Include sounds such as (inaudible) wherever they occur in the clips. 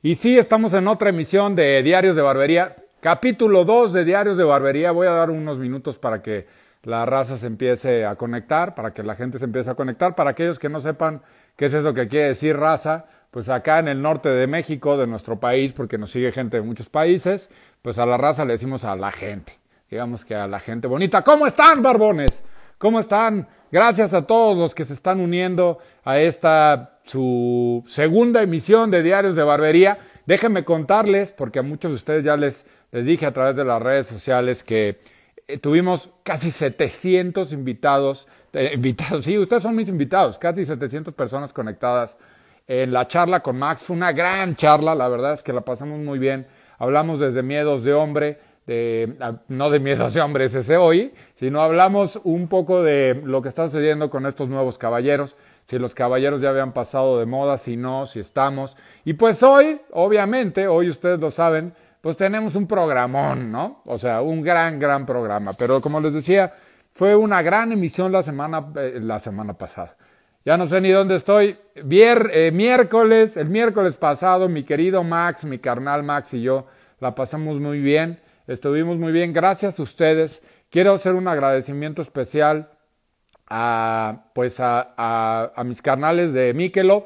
Y sí, estamos en otra emisión de Diarios de Barbería, capítulo 2 de Diarios de Barbería. Voy a dar unos minutos para que la raza se empiece a conectar, para que la gente se empiece a conectar. Para aquellos que no sepan qué es eso que quiere decir raza, pues acá en el norte de México, de nuestro país, porque nos sigue gente de muchos países, pues a la raza le decimos a la gente. Digamos que a la gente bonita. ¿Cómo están, barbones? ¿Cómo están? Gracias a todos los que se están uniendo a esta su segunda emisión de Diarios de Barbería. Déjenme contarles, porque a muchos de ustedes ya les, dije a través de las redes sociales que eh, tuvimos casi 700 invitados, eh, (laughs) invitados, sí, ustedes son mis invitados, casi 700 personas conectadas en la charla con Max. Fue una gran charla, la verdad es que la pasamos muy bien. Hablamos desde miedos de hombre, ah, no de miedos de hombre, ese hoy, sino hablamos un poco de lo que está sucediendo con estos nuevos caballeros si los caballeros ya habían pasado de moda, si no, si estamos. Y pues hoy, obviamente, hoy ustedes lo saben, pues tenemos un programón, ¿no? O sea, un gran, gran programa. Pero como les decía, fue una gran emisión la semana, eh, la semana pasada. Ya no sé ni dónde estoy. Eh, miércoles, el miércoles pasado, mi querido Max, mi carnal Max y yo la pasamos muy bien. Estuvimos muy bien. Gracias a ustedes. Quiero hacer un agradecimiento especial a, pues a, mis carnales de Mikelov,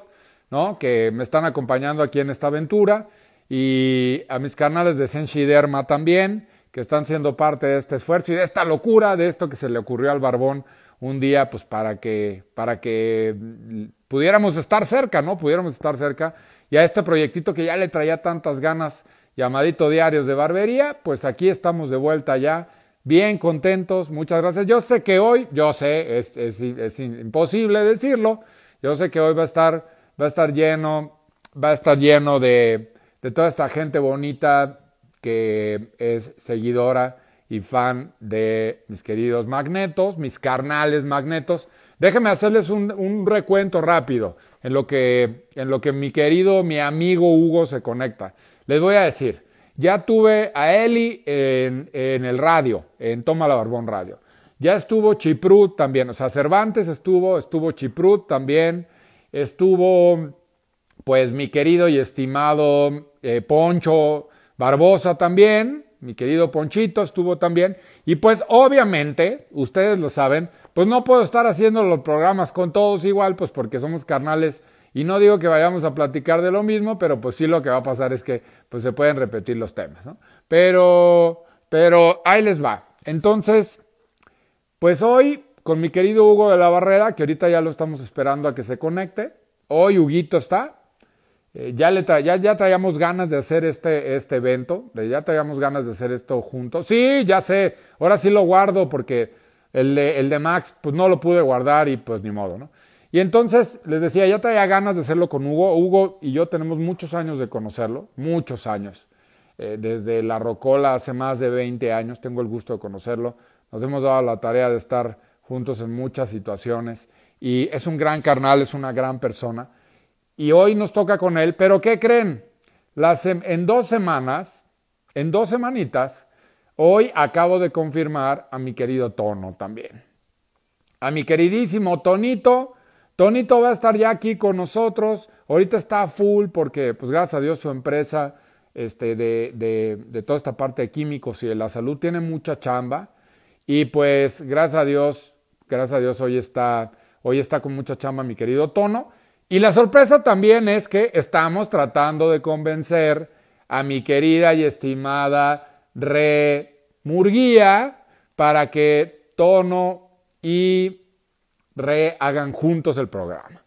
¿no? que me están acompañando aquí en esta aventura, y a mis carnales de Senshi Derma también, que están siendo parte de este esfuerzo y de esta locura, de esto que se le ocurrió al Barbón un día, pues para que, para que pudiéramos estar cerca, ¿no? Pudiéramos estar cerca. Y a este proyectito que ya le traía tantas ganas, llamadito Diarios de Barbería, pues aquí estamos de vuelta ya bien contentos, muchas gracias. Yo sé que hoy, yo sé, es, imposible decirlo, yo sé que hoy va a estar, va a estar lleno, va a estar lleno de, toda esta gente bonita que es seguidora y fan de mis queridos magnetos, mis carnales magnetos. Déjenme hacerles un, un, recuento rápido en lo, que, en lo que mi querido, mi amigo Hugo se conecta. Les voy a decir, ya tuve a Eli en, el radio, en Toma la Barbón Radio. Ya estuvo Chiprut también, o sea, Cervantes estuvo, estuvo Chiprut también, estuvo pues mi querido y estimado eh, Poncho Barbosa también, mi querido Ponchito estuvo también. Y pues obviamente, ustedes lo saben, pues no puedo estar haciendo los programas con todos igual, pues porque somos carnales y no digo que vayamos a platicar de lo mismo, pero pues sí lo que va a pasar es que pues se pueden repetir los temas, ¿no? Pero, pero ahí les va. Entonces, pues hoy con mi querido Hugo de la Barrera, que ahorita ya lo estamos esperando a que se conecte. Hoy Huguito está. Eh, ya, le ya, ya, traíamos ganas de hacer este, este evento, ya traíamos ganas de hacer esto juntos. Sí, ya sé, ahora sí lo guardo porque el el de Max pues no lo pude guardar y pues ni modo, ¿no? Y entonces les decía, yo traía ganas de hacerlo con Hugo. Hugo y yo tenemos muchos años de conocerlo, muchos años. Eh, desde La Rocola hace más de 20 años, tengo el gusto de conocerlo. Nos hemos dado la tarea de estar juntos en muchas situaciones. Y es un gran carnal, es una gran persona. Y hoy nos toca con él, pero ¿qué creen? en dos semanas, en dos semanitas, hoy acabo de confirmar a mi querido Tono también. A mi queridísimo Tonito, Tonito va a estar ya aquí con nosotros. Ahorita está full porque, pues gracias a Dios, su empresa este, de, toda esta parte de químicos y de la salud tiene mucha chamba. Y pues, gracias a Dios, gracias a Dios, hoy está, hoy está con mucha chamba mi querido Tono. Y la sorpresa también es que estamos tratando de convencer a mi querida y estimada Re Murguía para que Tono y rehagan juntos el programa.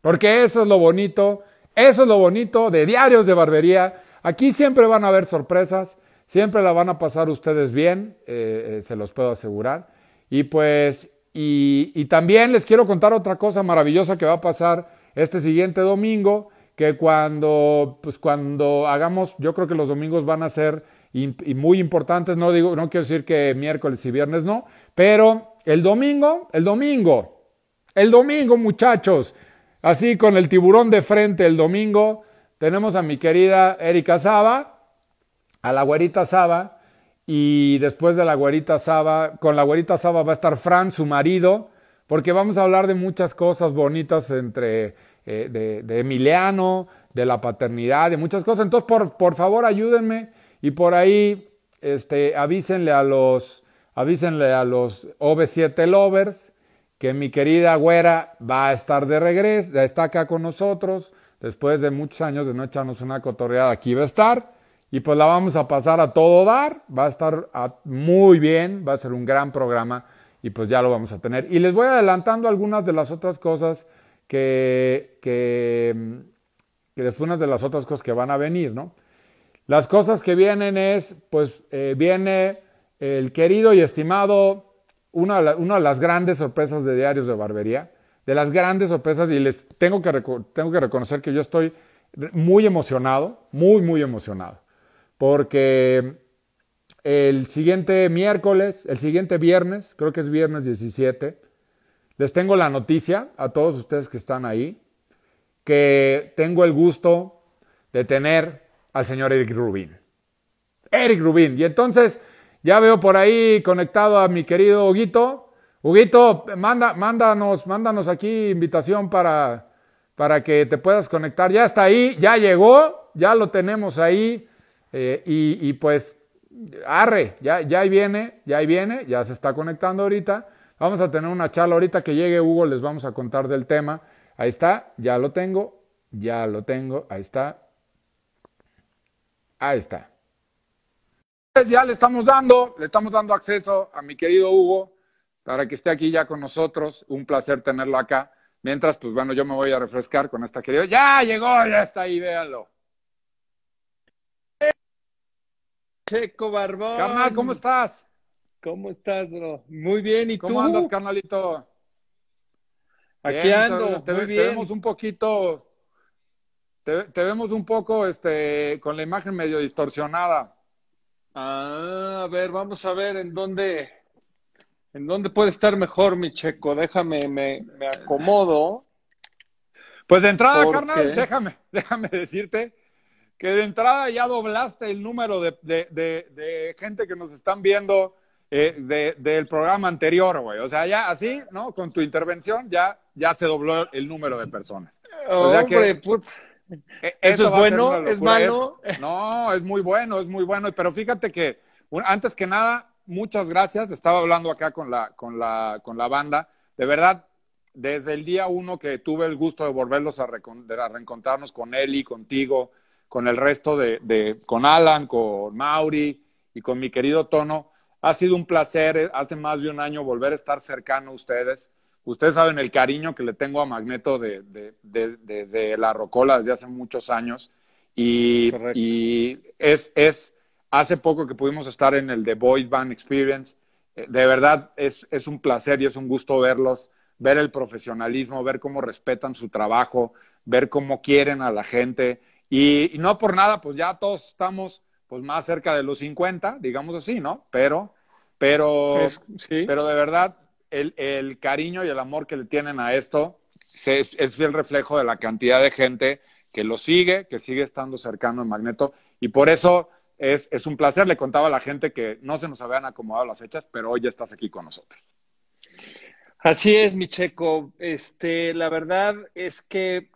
Porque eso es lo bonito, eso es lo bonito de diarios de barbería. Aquí siempre van a haber sorpresas, siempre la van a pasar ustedes bien, eh, eh, se los puedo asegurar. Y pues, y, también les quiero contar otra cosa maravillosa que va a pasar este siguiente domingo, que cuando, pues cuando hagamos, yo creo que los domingos van a ser muy importantes. No digo, no quiero decir que miércoles y viernes no, pero el domingo, el domingo, el domingo muchachos, así con el tiburón de frente el domingo, tenemos a mi querida Erika Saba, a la güerita Saba, y después de la güerita Saba, con la güerita Saba va a estar Fran, su marido, porque vamos a hablar de muchas cosas bonitas entre eh, de, de, Emiliano, de la paternidad, de muchas cosas. Entonces, por, por favor, ayúdenme y por ahí este, avísenle a los avísenle a los OV7 Lovers que mi querida güera va a estar de regreso, ya está acá con nosotros, después de muchos años de no echarnos una cotorreada, aquí va a estar, y pues la vamos a pasar a todo dar, va a estar muy bien, va a ser un gran programa, y pues ya lo vamos a tener. Y les voy adelantando algunas de las otras cosas que, que, que es unas de las otras cosas que van a venir, ¿no? Las cosas que vienen es, pues eh, viene el querido y estimado, una, de las grandes sorpresas de Diarios de Barbería, de las grandes sorpresas, y les tengo que, tengo que reconocer que yo estoy muy emocionado, muy, muy emocionado, porque el siguiente miércoles, el siguiente viernes, creo que es viernes 17, les tengo la noticia a todos ustedes que están ahí, que tengo el gusto de tener al señor Eric Rubin. Eric Rubin. Y entonces, ya veo por ahí conectado a mi querido Huguito. Huguito, manda, mándanos, mándanos aquí invitación para, para que te puedas conectar. Ya está ahí, ya llegó, ya lo tenemos ahí. Eh, y, y, pues, arre, ya, ya ahí viene, ya ahí viene, ya se está conectando ahorita. Vamos a tener una charla ahorita que llegue Hugo, les vamos a contar del tema. Ahí está, ya lo tengo, ya lo tengo, ahí está. Ahí está ya le estamos dando, le estamos dando acceso a mi querido Hugo para que esté aquí ya con nosotros. Un placer tenerlo acá. Mientras, pues bueno, yo me voy a refrescar con esta querida. Ya llegó, ya está ahí, véanlo. Checo Barbón. Carnal, ¿cómo estás? ¿Cómo estás, bro? Muy bien, ¿y ¿Cómo tú? ¿Cómo andas, carnalito? Aquí ando, te, vemos un poquito, te, te vemos un poco este, con la imagen medio distorsionada. Ah, a ver, vamos a ver en dónde, en dónde puede estar mejor mi checo. Déjame, me, me acomodo. Pues de entrada, carnal, déjame, (laughs) déjame decirte que de entrada ya doblaste el número de, de, de, gente que nos están viendo eh, del programa anterior, güey. O sea, ya así, ¿no? Con tu intervención ya, ya se dobló el número de personas. E-, eso, es bueno, es ¿eh? malo. (laughs) No, es muy bueno, es muy bueno. Pero fíjate que, antes que nada, muchas gracias. Estaba hablando acá con la, con la, con la banda. De verdad, desde el día uno que tuve el gusto de volverlos a, reencontrarnos con Eli, contigo, con el resto de, de, con Alan, con Mauri y con mi querido Tono, ha sido un placer eh, hace más de un año volver a estar cercano a ustedes. Ustedes saben el cariño que le tengo a Magneto desde la Rocola, desde hace muchos años. Y, es, hace poco que pudimos estar en el The Void Band Experience. Eh, de verdad, es, un placer y es un gusto verlos, ver el profesionalismo, ver cómo respetan su trabajo, ver cómo quieren a la gente. Y, no por nada, pues ya todos estamos pues más cerca de los 50, digamos así, ¿no? Pero, pero, pero de verdad, el, cariño y el amor que le tienen a esto es, el reflejo de la cantidad de gente que lo sigue, que sigue estando cercano a Magneto. Y por eso es, es, un placer. Le contaba a la gente que no se nos habían acomodado las fechas, pero hoy ya estás aquí con nosotros. Así es, Micheco. Este, la verdad es que,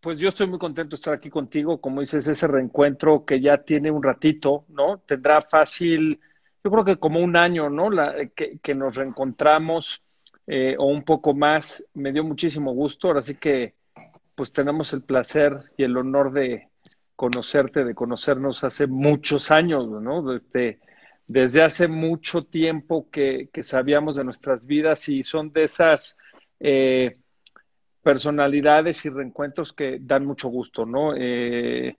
pues yo estoy muy contento de estar aquí contigo. Como dices, ese reencuentro que ya tiene un ratito, ¿no? Tendrá fácil yo creo que como un año, ¿no? La, que, nos reencontramos eh, o un poco más, me dio muchísimo gusto, ahora sí que pues tenemos el placer y el honor de conocerte, de conocernos hace muchos años, ¿no? Desde, desde hace mucho tiempo que, que sabíamos de nuestras vidas y son de esas eh, personalidades y reencuentros que dan mucho gusto, ¿no? Eh,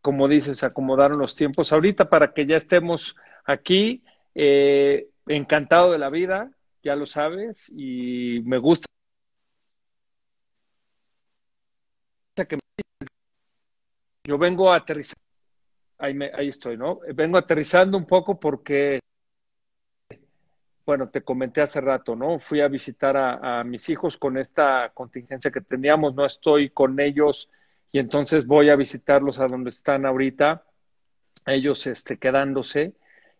como dices, acomodaron los tiempos ahorita para que ya estemos Aquí, eh, encantado de la vida, ya lo sabes, y me gusta yo vengo a ahí, ahí estoy, ¿no? Vengo aterrizando un poco porque, bueno, te comenté hace rato, ¿no? Fui a visitar a, mis hijos con esta contingencia que teníamos, no estoy con ellos y entonces voy a visitarlos a donde están ahorita, ellos este, quedándose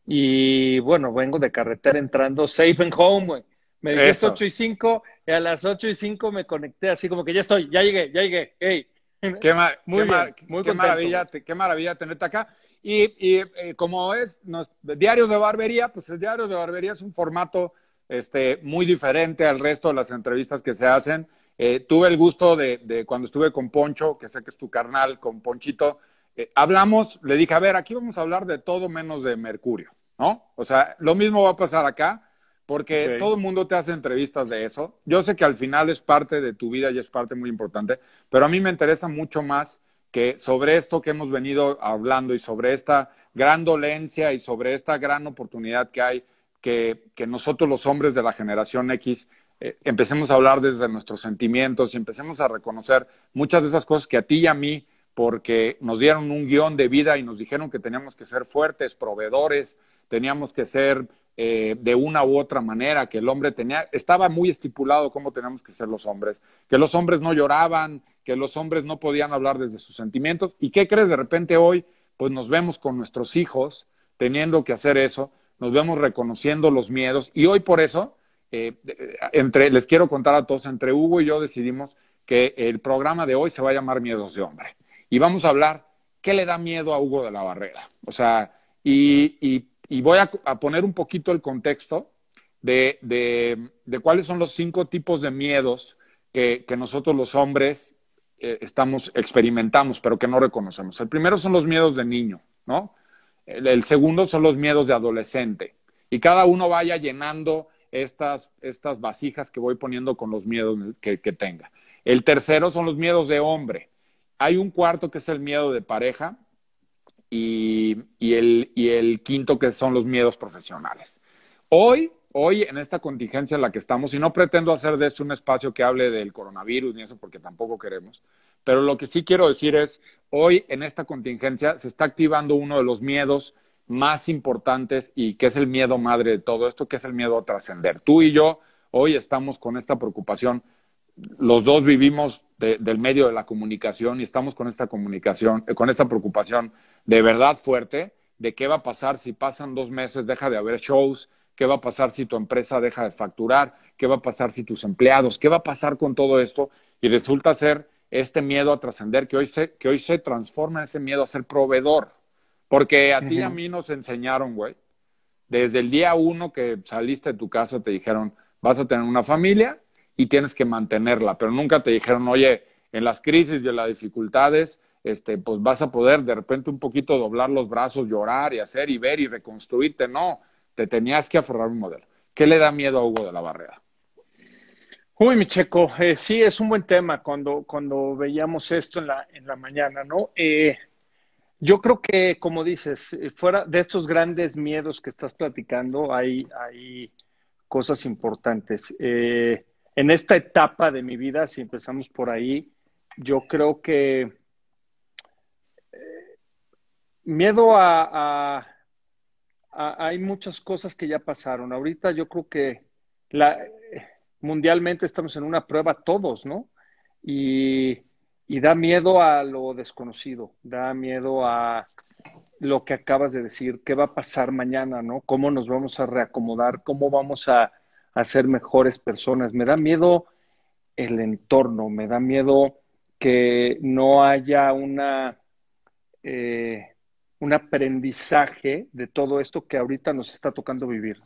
y bueno, vengo de carretera entrando safe and home, güey. Me dijiste 8 y 5 y a las 8 y 5 me conecté así como que ya estoy, ya llegué, ya llegué, hey. (laughs) Qué, maravilla, qué maravilla tenerte acá. Y, eh, como es Diarios de Barbería, pues el Diarios de Barbería es un formato este, muy diferente al resto de las entrevistas que se hacen. Eh, tuve el gusto de, de, cuando estuve con Poncho, que sé que es tu carnal, con Ponchito, eh, hablamos, le dije, a ver, aquí vamos a hablar de todo menos de Mercurio, ¿no? O sea, lo mismo va a pasar acá, porque todo el mundo te hace entrevistas de eso. Yo sé que al final es parte de tu vida y es parte muy importante, pero a mí me interesa mucho más que sobre esto que hemos venido hablando y sobre esta gran dolencia y sobre esta gran oportunidad que hay, que, nosotros los hombres de la generación X eh, empecemos a hablar desde nuestros sentimientos y empecemos a reconocer muchas de esas cosas que a ti y a mí porque nos dieron un guión de vida y nos dijeron que teníamos que ser fuertes, proveedores, teníamos que ser eh, de una u otra manera, que el hombre tenía, estaba muy estipulado cómo teníamos que ser los hombres, que los hombres no lloraban, que los hombres no podían hablar desde sus sentimientos. ¿Y qué crees? De repente hoy, pues nos vemos con nuestros hijos teniendo que hacer eso, nos vemos reconociendo los miedos y hoy por eso, eh, eh, entre, les quiero contar a todos, entre Hugo y yo decidimos que el programa de hoy se va a llamar Miedos de Hombre y vamos a hablar qué le da miedo a Hugo de la Barrera. O sea, y, voy a, poner un poquito el contexto de, cuáles son los cinco tipos de miedos que, nosotros los hombres eh, estamos, experimentamos, pero que no reconocemos. El primero son los miedos de niño, ¿no? El, segundo son los miedos de adolescente. Y cada uno vaya llenando estas, vasijas que voy poniendo con los miedos que tenga. El tercero son los miedos de hombre. Hay un cuarto que es el miedo de pareja y, el, el quinto que son los miedos profesionales. Hoy hoy en esta contingencia en la que estamos, y no pretendo hacer de esto un espacio que hable del coronavirus ni eso porque tampoco queremos, pero lo que sí quiero decir es, hoy en esta contingencia se está activando uno de los miedos más importantes y que es el miedo madre de todo esto, que es el miedo a trascender. Tú y yo hoy estamos con esta preocupación los dos vivimos del medio de la comunicación y estamos con esta comunicación, eh, con esta preocupación de verdad fuerte de qué va a pasar si pasan dos meses, deja de haber shows, qué va a pasar si tu empresa deja de facturar, qué va a pasar si tus empleados, qué va a pasar con todo esto. Y resulta ser este miedo a trascender que, hoy se, que hoy se transforma en ese miedo a ser proveedor. Porque a ti y a mí nos enseñaron, güey, desde el día uno que saliste de tu casa te dijeron, vas a tener una familia y tienes que mantenerla, pero nunca te dijeron, oye, en las crisis y en las dificultades, este, pues vas a poder de repente un poquito doblar los brazos, llorar y hacer y ver y reconstruirte. No, te tenías que aferrar un modelo. ¿Qué le da miedo a Hugo de la Barrera? Uy, mi eh, sí, es un buen tema cuando, cuando veíamos esto en la, en la mañana, ¿no? Eh, yo creo que, como dices, eh, fuera de estos grandes miedos que estás platicando, hay, hay cosas importantes. Eh, en esta etapa de mi vida, si empezamos por ahí, yo creo que eh, miedo a, Hay muchas cosas que ya pasaron. Ahorita yo creo que la, mundialmente estamos en una prueba todos, ¿no? Y, y da miedo a lo desconocido, da miedo a lo que acabas de decir, qué va a pasar mañana, ¿no? ¿Cómo nos vamos a reacomodar? ¿Cómo vamos a a ser mejores personas. Me da miedo el entorno, me da miedo que no haya una, eh, un aprendizaje de todo esto que ahorita nos está tocando vivir.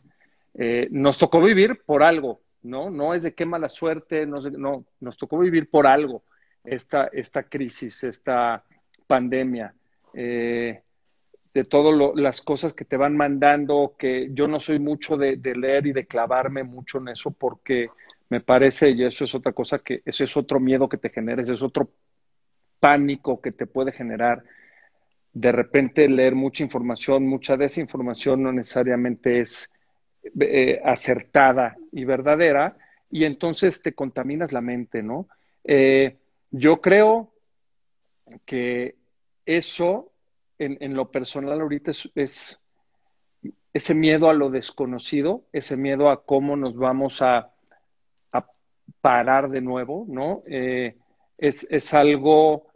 Eh, nos tocó vivir por algo, ¿no? No es de qué mala suerte, no, no nos tocó vivir por algo esta, esta crisis, esta pandemia. Eh, de todas las cosas que te van mandando, que yo no soy mucho de, leer y de clavarme mucho en eso porque me parece, y eso es otra cosa, que ese es otro miedo que te genera, ese es otro pánico que te puede generar. De repente leer mucha información, mucha desinformación no necesariamente es eh, acertada y verdadera, y entonces te contaminas la mente, ¿no? Eh, yo creo que eso en, lo personal ahorita es, ese miedo a lo desconocido, ese miedo a cómo nos vamos a, parar de nuevo, ¿no? Eh, es, algo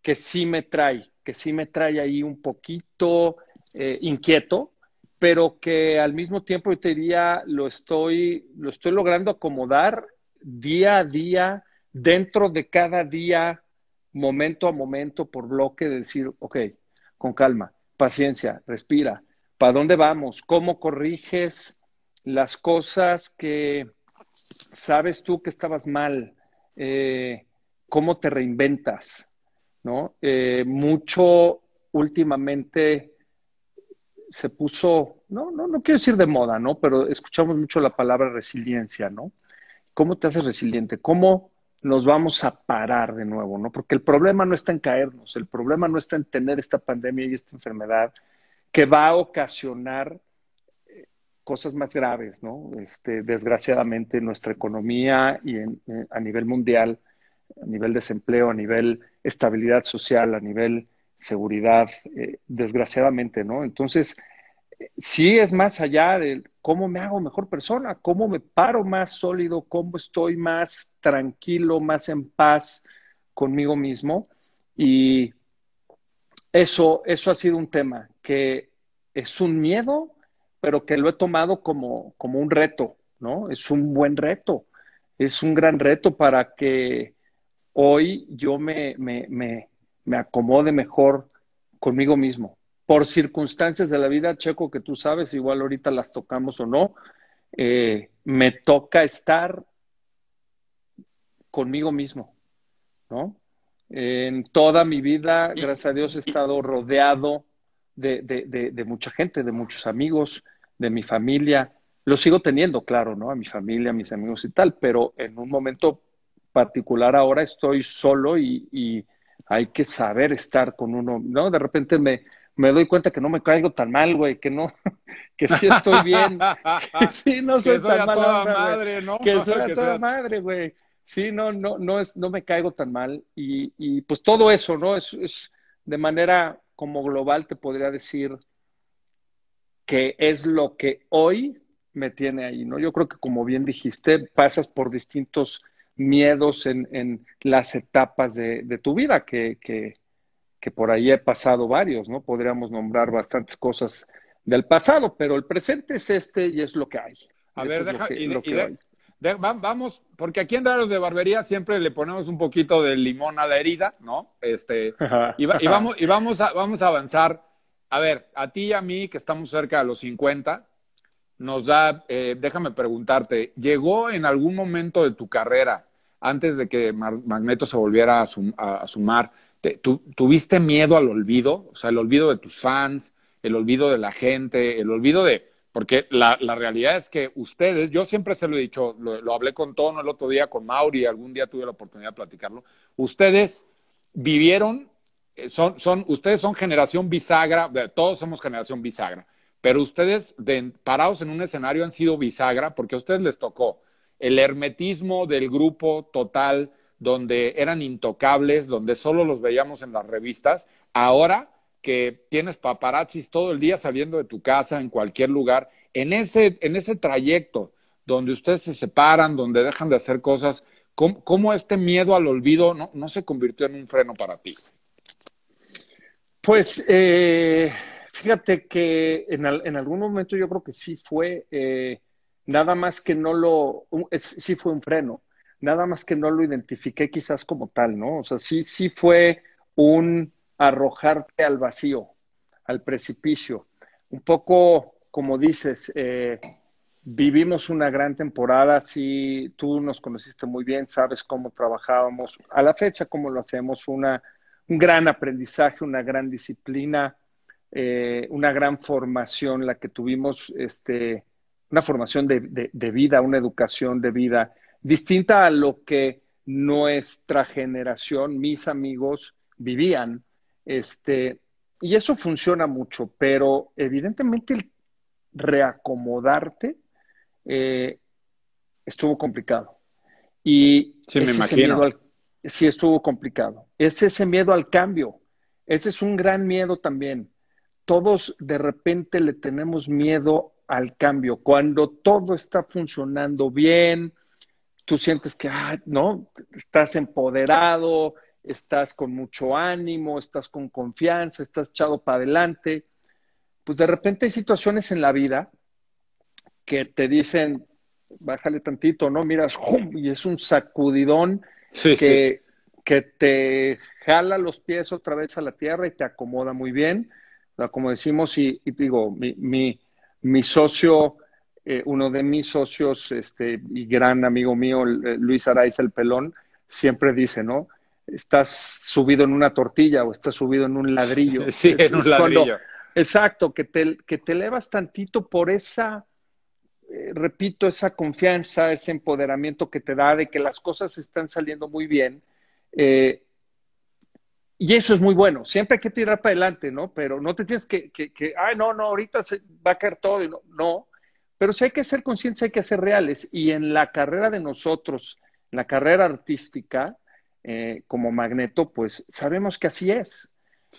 que sí me trae, que sí me trae ahí un poquito eh, inquieto, pero que al mismo tiempo yo te diría lo estoy, lo estoy logrando acomodar día a día, dentro de cada día, momento a momento, por bloque, de decir, ok, con calma, paciencia, respira. ¿Para dónde vamos? ¿Cómo corriges las cosas que sabes tú que estabas mal? Eh, ¿Cómo te reinventas? ¿No? Eh, mucho últimamente se puso, no, no, no quiero decir de moda, ¿no? Pero escuchamos mucho la palabra resiliencia, ¿no? ¿Cómo te haces resiliente? ¿Cómo nos vamos a parar de nuevo, ¿no? Porque el problema no está en caernos, el problema no está en tener esta pandemia y esta enfermedad que va a ocasionar eh, cosas más graves, ¿no? Este, desgraciadamente, en nuestra economía y eh, a nivel mundial, a nivel desempleo, a nivel estabilidad social, a nivel seguridad, eh, desgraciadamente, ¿no? Entonces, sí es más allá del ¿Cómo me hago mejor persona? ¿Cómo me paro más sólido? ¿Cómo estoy más tranquilo, más en paz conmigo mismo? Y eso, eso ha sido un tema que es un miedo, pero que lo he tomado como, como un reto, ¿no? Es un buen reto, es un gran reto para que hoy yo me, me acomode mejor conmigo mismo por circunstancias de la vida, Checo, que tú sabes, igual ahorita las tocamos o no, eh, me toca estar conmigo mismo, ¿no? En toda mi vida, gracias a Dios, he estado rodeado de, mucha gente, de muchos amigos, de mi familia. Lo sigo teniendo, claro, ¿no? A mi familia, a mis amigos y tal, pero en un momento particular ahora estoy solo y, y hay que saber estar con uno, ¿no? De repente me, me doy cuenta que no me caigo tan mal, güey, que no, (laughs) que sí estoy bien, que (laughs) (laughs) sí no soy, a toda madre, ¿no? Que soy a toda madre, güey. Sí, no, no, no es, no me caigo tan mal. Y, y pues todo eso, ¿no? Es, es de manera como global te podría decir que es lo que hoy me tiene ahí, ¿no? Yo creo que como bien dijiste, pasas por distintos miedos en, en las etapas de, de tu vida, que, que que por ahí he pasado varios, ¿no? Podríamos nombrar bastantes cosas del pasado, pero el presente es este y es lo que hay. A ver, déjame, vamos, porque aquí en Daros de Barbería siempre le ponemos un poquito de limón a la herida, ¿no? Este, y, vamos, y vamos, a, avanzar. A ver, a ti y a mí, que estamos cerca de los 50, nos da, eh, déjame preguntarte, ¿llegó en algún momento de tu carrera, antes de que Magneto se volviera a sumar, tuviste miedo al olvido, o sea, el olvido de tus fans, el olvido de la gente, el olvido de, porque la, la realidad es que ustedes, yo siempre se lo he dicho, lo, hablé con Tono el otro día, con Mauri, algún día tuve la oportunidad de platicarlo, ustedes vivieron, eh, son, son, ustedes son generación bisagra, todos somos generación bisagra, pero ustedes parados en un escenario han sido bisagra porque a ustedes les tocó el hermetismo del grupo total, donde eran intocables, donde solo los veíamos en las revistas, ahora que tienes paparazzis todo el día saliendo de tu casa, en cualquier lugar, en ese, en ese trayecto donde ustedes se separan, donde dejan de hacer cosas, ¿cómo, este miedo al olvido no, se convirtió en un freno para ti? Pues eh, fíjate que en, algún momento yo creo que sí fue, eh, nada más que no lo, sí fue un freno nada más que no lo identifiqué quizás como tal, ¿no? O sea, sí, sí fue un arrojarte al vacío, al precipicio. Un poco, como dices, eh, vivimos una gran temporada, sí, tú nos conociste muy bien, sabes cómo trabajábamos, a la fecha cómo lo hacemos, una, un gran aprendizaje, una gran disciplina, eh, una gran formación, la que tuvimos, este, una formación de vida, una educación de vida distinta a lo que nuestra generación, mis amigos, vivían. Este, y eso funciona mucho, pero evidentemente el reacomodarte eh, estuvo complicado. Y sí, me imagino. sí, estuvo complicado. Es ese miedo al cambio. Ese es un gran miedo también. Todos de repente le tenemos miedo al cambio. Cuando todo está funcionando bien, tú sientes que, ah, ¿no? Estás empoderado, estás con mucho ánimo, estás con confianza, estás echado para adelante. Pues de repente hay situaciones en la vida que te dicen, bájale tantito, ¿no? Miras, y es un sacudidón que, te jala los pies otra vez a la tierra y te acomoda muy bien. como decimos, y, digo, mi, mi socio eh, uno de mis socios este, y gran amigo mío, eh, Luis Araiz El Pelón, siempre dice, ¿no? Estás subido en una tortilla o estás subido en un ladrillo. (laughs) Sí, es, en un ladrillo. exacto, que te, que te elevas tantito por esa, eh, repito, esa confianza, ese empoderamiento que te da de que las cosas están saliendo muy bien. y eso es muy bueno. Siempre hay que tirar para adelante, ¿no? Pero no te tienes que, que, que ay, no, no, ahorita se va a caer todo. Y no, no, pero si hay que ser conscientes, hay que ser reales. Y en la carrera de nosotros, la carrera artística, eh, como Magneto, pues sabemos que así es.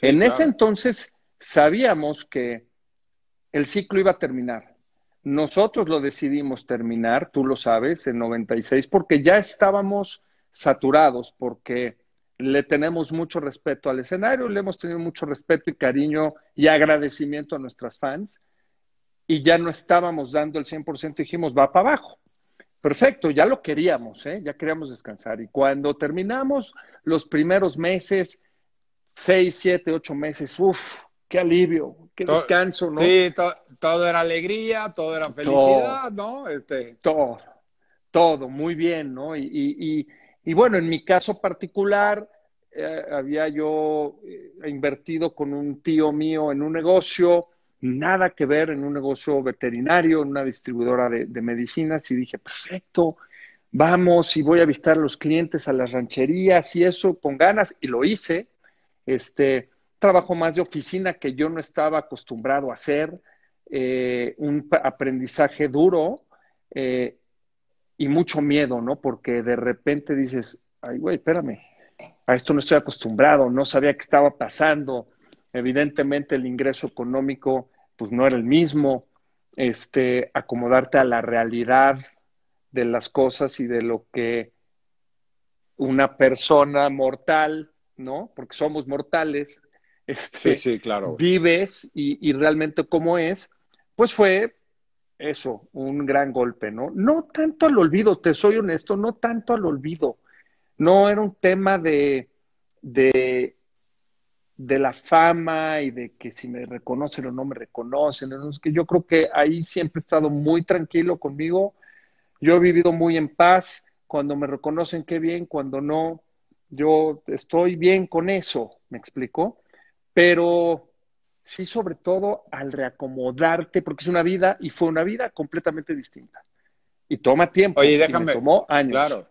en ese entonces sabíamos que el ciclo iba a terminar. Nosotros lo decidimos terminar, tú lo sabes, en 96, porque ya estábamos saturados, porque le tenemos mucho respeto al escenario, le hemos tenido mucho respeto y cariño y agradecimiento a nuestras fans y ya no estábamos dando el 100%, dijimos, va para abajo. Perfecto, ya lo queríamos, ¿eh? ya queríamos descansar. Y cuando terminamos los primeros meses, seis, siete, ocho meses, uff, qué alivio, qué descanso, ¿no? Sí, todo era alegría, todo era felicidad, ¿no? Este... Todo, todo, muy bien, ¿no? Y, y, y, bueno, en mi caso particular, eh, había yo eh, invertido con un tío mío en un negocio, nada que ver en un negocio veterinario, en una distribuidora de, medicinas y dije, perfecto, vamos y voy a visitar a los clientes a las rancherías y eso con ganas y lo hice. Este trabajo más de oficina que yo no estaba acostumbrado a hacer, eh, un aprendizaje duro eh, y mucho miedo, ¿no? Porque de repente dices, ay, güey, espérame, a esto no estoy acostumbrado, no sabía qué estaba pasando Evidentemente el ingreso económico pues no era el mismo, este, acomodarte a la realidad de las cosas y de lo que una persona mortal, ¿no? Porque somos mortales, este, vives y, realmente cómo es, pues fue eso, un gran golpe, ¿no? No tanto al olvido, te soy honesto, no tanto al olvido. No era un tema de de la fama y de que si me reconocen o no me reconocen. que yo creo que ahí siempre he estado muy tranquilo conmigo. Yo he vivido muy en paz. Cuando me reconocen, qué bien. Cuando no, yo estoy bien con eso. ¿Me explico? Pero sí, sobre todo al reacomodarte, porque es una vida y fue una vida completamente distinta. Y toma tiempo. Oye, déjame. tomó años. Claro.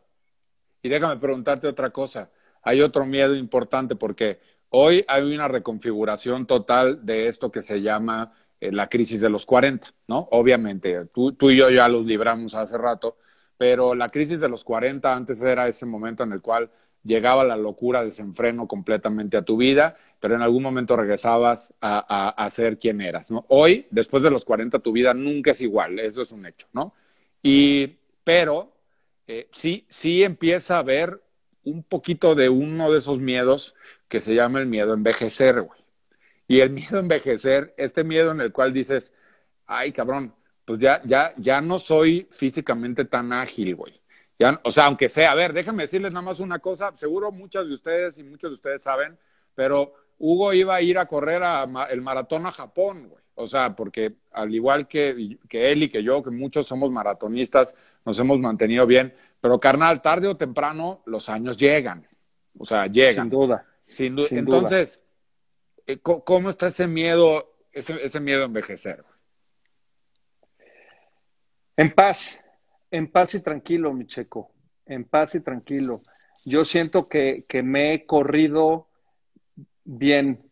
Y déjame preguntarte otra cosa. Hay otro miedo importante porque Hoy hay una reconfiguración total de esto que se llama eh, la crisis de los 40, ¿no? Obviamente, tú, y yo ya los libramos hace rato, pero la crisis de los 40 antes era ese momento en el cual llegaba la locura, desenfreno completamente a tu vida, pero en algún momento regresabas a, ser quien eras, ¿no? Hoy, después de los 40, tu vida nunca es igual, eso es un hecho, ¿no? Y, pero eh, sí, sí empieza a haber un poquito de uno de esos miedos que se llama el miedo a envejecer, güey. Y el (laughs) miedo a envejecer, este miedo en el cual dices, ay, cabrón, pues ya, ya, ya no soy físicamente tan ágil, güey. Ya, o sea, aunque sea, a ver, déjame decirles nada más una cosa, seguro muchas de ustedes y muchos de ustedes saben, pero Hugo iba a ir a correr el maratón a Japón, güey. O sea, porque al igual que, que, él y que yo, que muchos somos maratonistas, nos hemos mantenido bien. Pero carnal, tarde o temprano los años llegan. O sea, llegan. Sin duda. Entonces, eh, ¿cómo está ese miedo, ese, miedo a envejecer? En paz, en paz y tranquilo, mi checo, en paz y tranquilo. Yo siento que, que me he corrido bien.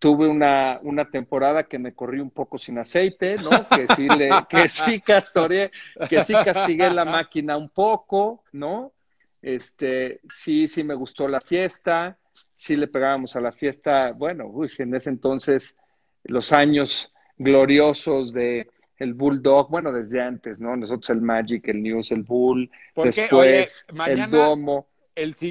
Tuve una, una, temporada que me corrí un poco sin aceite, ¿no? Que sí, que sí castoré, que sí castigué la máquina un poco, ¿no? Este, sí, sí me gustó la fiesta, sí le pegábamos a la fiesta, bueno, uy, en ese entonces los años gloriosos de el Bulldog, bueno, desde antes, ¿no? Nosotros el Magic, el News, el Bull, por después mañana, el Domo.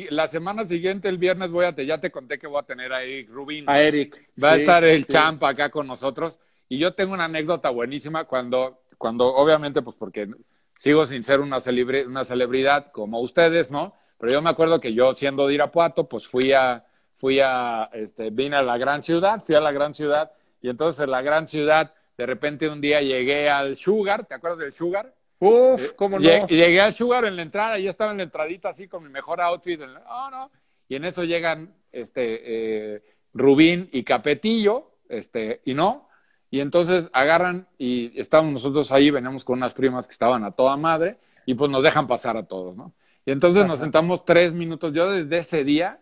la semana siguiente, el viernes, voy a te, ya te conté que voy a tener a Eric Rubin. A Eric. Va a estar el champ acá con nosotros. Y yo tengo una anécdota buenísima cuando, cuando obviamente, pues porque sigo sin ser una celebridad como ustedes, ¿no? Pero yo me acuerdo que yo, siendo de Irapuato, pues fui a, fui a, este, vine a la gran ciudad, fui a la gran ciudad, y entonces en la gran ciudad, de repente un día llegué al Sugar, ¿te acuerdas del Sugar? Uf, eh, cómo no. llegué al Sugar en la entrada, yo estaba en la entradita así con mi mejor outfit, no. Y en eso llegan, este, eh, Rubín y Capetillo, este, y no. Y entonces agarran y estamos nosotros ahí, veníamos con unas primas que estaban a toda madre y pues nos dejan pasar a todos, ¿no? Y entonces nos sentamos tres minutos. Yo desde ese día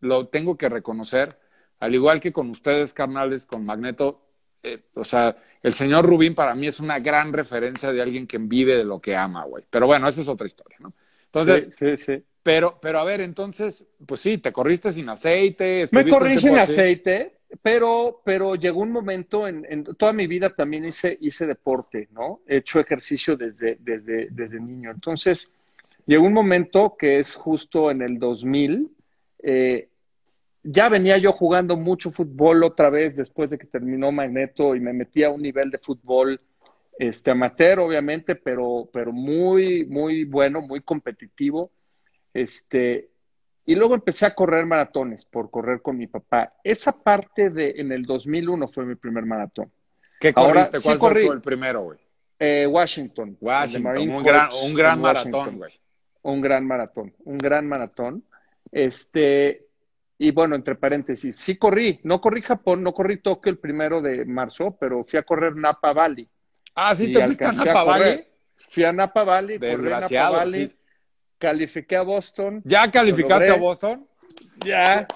lo tengo que reconocer, al igual que con ustedes, carnales, con Magneto. Eh, o sea, el señor Rubín para mí es una gran referencia de alguien que vive de lo que ama, güey. Pero bueno, esa es otra historia, ¿no? Entonces, sí, sí, Pero, pero a ver, entonces, pues sí, te corriste sin aceite. Me corrí sin aceite, pero, pero llegó un momento en, en, toda mi vida también hice, hice deporte, ¿no? He hecho ejercicio desde, desde, desde niño. Entonces, Llegó un momento que es justo en el 2000. Eh, ya venía yo jugando mucho fútbol otra vez después de que terminó Magneto y me metí a un nivel de fútbol este, amateur, obviamente, pero, pero muy, muy bueno, muy competitivo. Este, y luego empecé a correr maratones por correr con mi papá. Esa parte de en el 2001 fue mi primer maratón. ¿Qué corriste? ¿Cuál fue el primero, güey? Eh, Washington. Washington, un un gran, maratón, güey un gran maratón, un gran maratón. Este, y bueno, entre paréntesis, sí corrí, no corrí Japón, no corrí Tokio el primero de marzo, pero fui a correr Napa Valley. Ah, sí, te fuiste a Napa Valley. Fui a Napa Valley, califiqué a Boston. ¿Ya calificaste a Boston? Ya.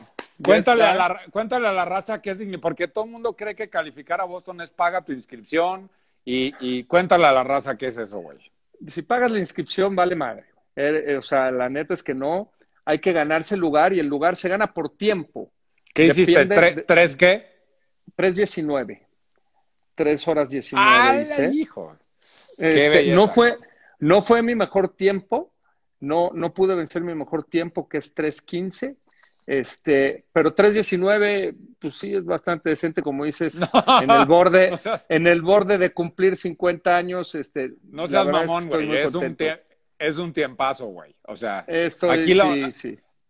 Cuéntale a, la, cuéntale a la raza qué es, porque todo el mundo cree que calificar a Boston es paga tu inscripción y, y cuéntale a la raza qué es eso, güey. Si pagas la inscripción, vale madre. Er, eh, o sea, la neta es que no. Hay que ganarse el lugar y el lugar se gana por tiempo. ¿Qué hiciste? ¿Tres, ¿Tres qué? 3.19. horas 19. ¡Ah, hijo! Este, no, fue, no fue mi mejor tiempo. No, no pude vencer mi mejor tiempo, que es 3.15. Este, pero 3.19, pues sí, es bastante decente, como dices, (laughs) en el borde, (laughs) en el borde de cumplir 50 años, este. No seas mamón, güey, es, un, es un tiempazo, güey. O sea, aquí, la,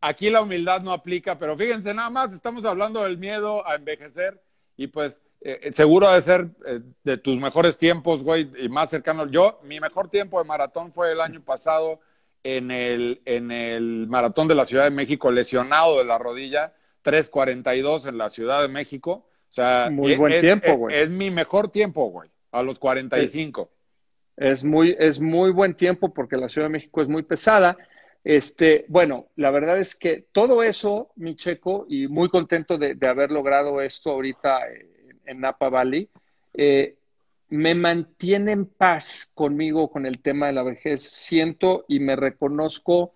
aquí la humildad no aplica, pero fíjense nada más, estamos hablando del miedo a envejecer y pues eh, seguro de ser eh, de tus mejores tiempos, güey, y más cercano. Yo, mi mejor tiempo de maratón fue el año pasado en el, maratón de la Ciudad de México, lesionado de la rodilla, 3.42 en la Ciudad de México. O sea, muy eh, buen tiempo, güey. Es, mi mejor tiempo, güey, a los 45. Es muy, es muy buen tiempo porque la Ciudad de México es muy pesada. Este, bueno, la verdad es que todo eso, mi checo, y muy contento de, haber logrado esto ahorita eh, en Napa Valley, eh, me mantiene en paz conmigo con el tema de la vejez. Siento y me reconozco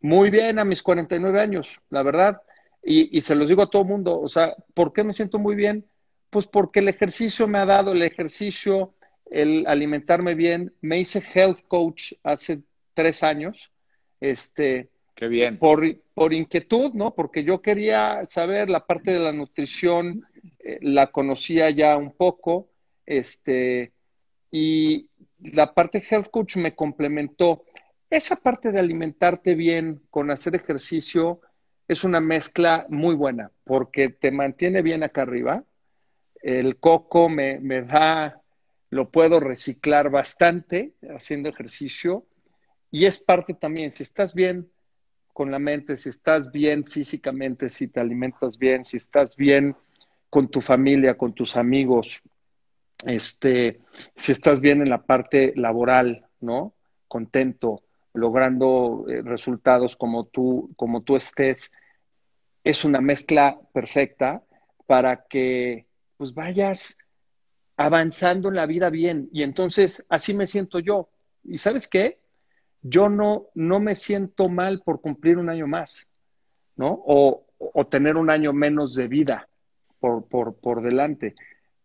muy bien a mis 49 años, la verdad. Y, y se los digo a todo mundo, o sea, ¿por qué me siento muy bien? Pues porque el ejercicio me ha dado, el ejercicio el alimentarme bien. Me hice health coach hace tres años. Este, Qué bien. Por, por inquietud, ¿no? Porque yo quería saber la parte de la nutrición, eh, la conocía ya un poco, este, y la parte health coach me complementó. Esa parte de alimentarte bien con hacer ejercicio es una mezcla muy buena, porque te mantiene bien acá arriba. El coco me, me da lo puedo reciclar bastante haciendo ejercicio y es parte también, si estás bien con la mente, si estás bien físicamente, si te alimentas bien, si estás bien con tu familia, con tus amigos, este, si estás bien en la parte laboral, ¿no? Contento, logrando eh, resultados como tú, como tú estés, es una mezcla perfecta para que pues vayas avanzando en la vida bien. Y entonces así me siento yo. ¿Y sabes qué? Yo no, no me siento mal por cumplir un año más, ¿no? O, tener un año menos de vida por, por, por delante,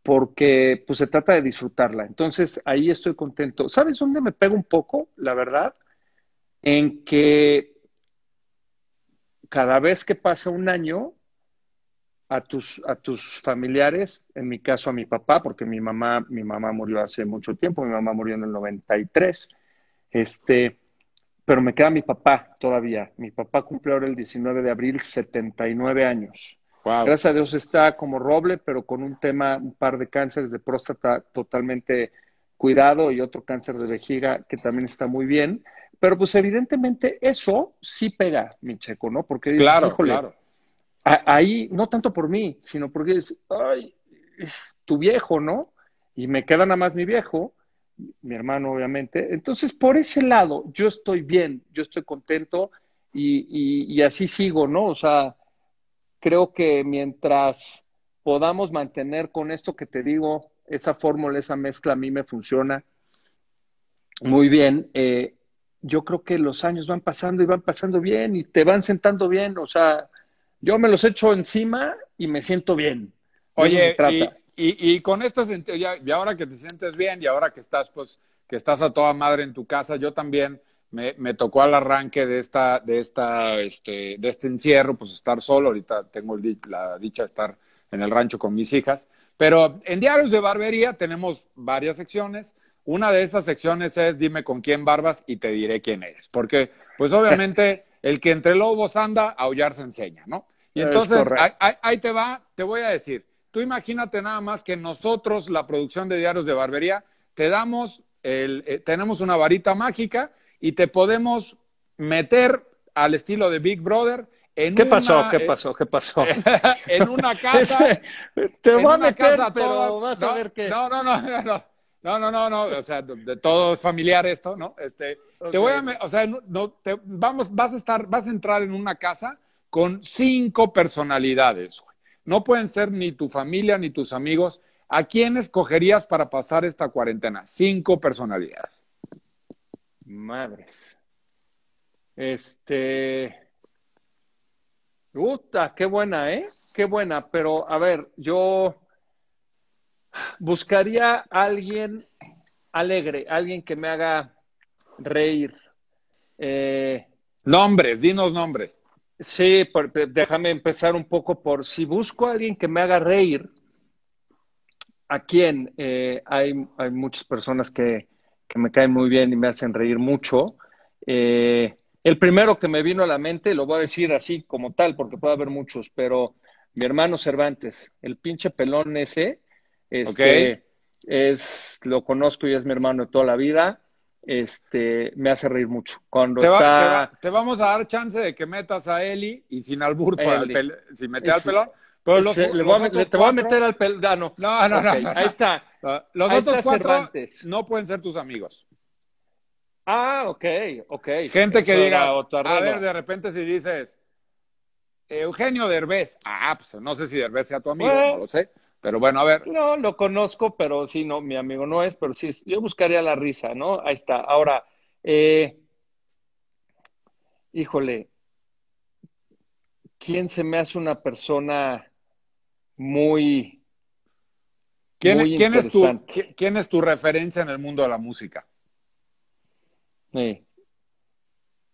porque pues se trata de disfrutarla. Entonces ahí estoy contento. ¿Sabes dónde me pego un poco, la verdad? En que cada vez que pasa un año, a tus, a tus familiares, en mi caso a mi papá, porque mi mamá, mi mamá murió hace mucho tiempo, mi mamá murió en el 93, este, pero me queda mi papá todavía. Mi papá cumple ahora el 19 de abril 79 años. Gracias a Dios está como roble, pero con un tema, un par de cánceres de próstata totalmente cuidado y otro cáncer de vejiga que también está muy bien. Pero pues evidentemente eso sí pega, mi checo, ¿no? Porque claro ahí, no tanto por mí, sino porque es, ay, tu viejo, ¿no? Y me queda nada más mi viejo, mi hermano, obviamente. Entonces, por ese lado, yo estoy bien, yo estoy contento y, así sigo, ¿no? O sea, creo que mientras podamos mantener con esto que te digo, esa fórmula, esa mezcla a mí me funciona muy bien. Eh, yo creo que los años van pasando y van pasando bien y te van sentando bien, o sea, yo me los echo encima y me siento bien. Oye, y, con esta y ahora que te sientes bien y ahora que estás, pues, que estás a toda madre en tu casa, yo también me, tocó al arranque de esta, de esta, este, de este encierro, pues estar solo. Ahorita tengo la dicha de estar en el rancho con mis hijas. Pero en Diarios de Barbería tenemos varias secciones. Una de esas secciones es dime con quién barbas y te diré quién eres. Porque, pues obviamente, (laughs) el que entre lobos anda, aullar se enseña, ¿no? Y entonces, ahí, te va, te voy a decir, tú imagínate nada más que nosotros, la producción de diarios de barbería, te damos, eh, tenemos una varita mágica y te podemos meter al estilo de Big Brother. En ¿Qué, pasó? ¿Qué eh, pasó? ¿Qué pasó? (laughs) en una (laughs) casa. te voy a meter, casa pero vas a ver No, no, no, (laughs) no. No, no, no, no, o sea, de, todo es familiar esto, ¿no? Este, te voy a, o sea, no, vamos, vas a estar, vas a entrar en una casa con cinco personalidades. No pueden ser ni tu familia ni tus amigos. ¿A quién escogerías para pasar esta cuarentena? Cinco personalidades. Madres. Este. Puta, qué buena, ¿eh? Qué buena, pero a ver, yo Buscaría a alguien alegre, alguien que me haga reír. Eh, nombres, dinos nombres. Sí, déjame empezar un poco por si busco a alguien que me haga reír, ¿a quién? Eh, hay, hay, muchas personas que, que, me caen muy bien y me hacen reír mucho. Eh, el primero que me vino a la mente, lo voy a decir así como tal, porque puede haber muchos, pero mi hermano Cervantes, el pinche pelón ese, este, es, lo conozco y es mi hermano de toda la vida. Este, me hace reír mucho. Cuando te, vamos a dar chance de que metas a Eli y sin albur, para si metes al pelón. te voy a meter al pelón. Ah, no, no, no, Ahí está. (laughs) Los otros cuatro no pueden ser tus amigos. Ah, ok, ok. Gente que diga, a ver, de repente si dices, Eugenio Derbez, ah, pues no sé si Derbez sea tu amigo, no lo sé. Pero bueno, a ver. No, lo conozco, pero sí, no, mi amigo no es, pero sí, yo buscaría la risa, ¿no? Ahí está. Ahora, eh, híjole, ¿quién se me hace una persona muy... ¿Quién, ¿quién es, tu, referencia en el mundo de la música? Sí.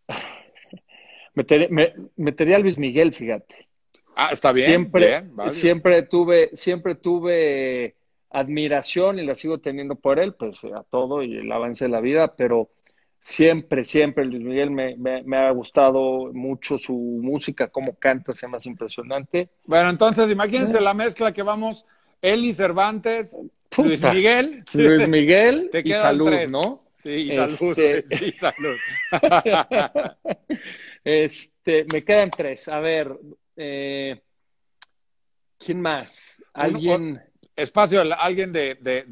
(sighs) me, metería a Luis Miguel, fíjate. Ah, está bien. Siempre, siempre tuve, siempre tuve admiración y la sigo teniendo por él, pues a todo y el avance de la vida, pero siempre, siempre Luis Miguel me, ha gustado mucho su música, cómo canta, se más impresionante. Bueno, entonces imagínense eh. la mezcla que vamos, él y Cervantes, Luis Miguel. (laughs) Luis Miguel y salud, ¿no? Sí, y salud, este. (laughs) sí, salud. (laughs) este, me quedan tres. A ver, eh, ¿Quién más? Alguien. espacio, alguien de, de,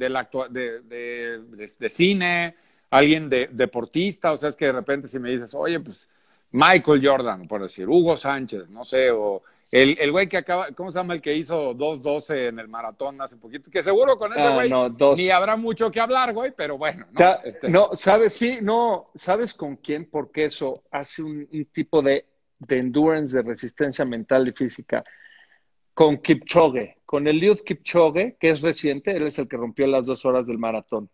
de, cine, alguien de deportista. O sea, es que de repente si me dices, oye, pues Michael Jordan, por decir, Hugo Sánchez, no sé, o el, el güey que acaba, ¿cómo se llama el que hizo 2-12 en el maratón hace poquito? Que seguro con ese ah, güey ni habrá mucho que hablar, güey, pero bueno. No, este. no sabes, sí, no, ¿sabes con quién? Porque eso hace un tipo de de endurance, de resistencia mental y física, con Kipchoge, con el Eliud Kipchoge, que es reciente, él es el que rompió las dos horas del maratón.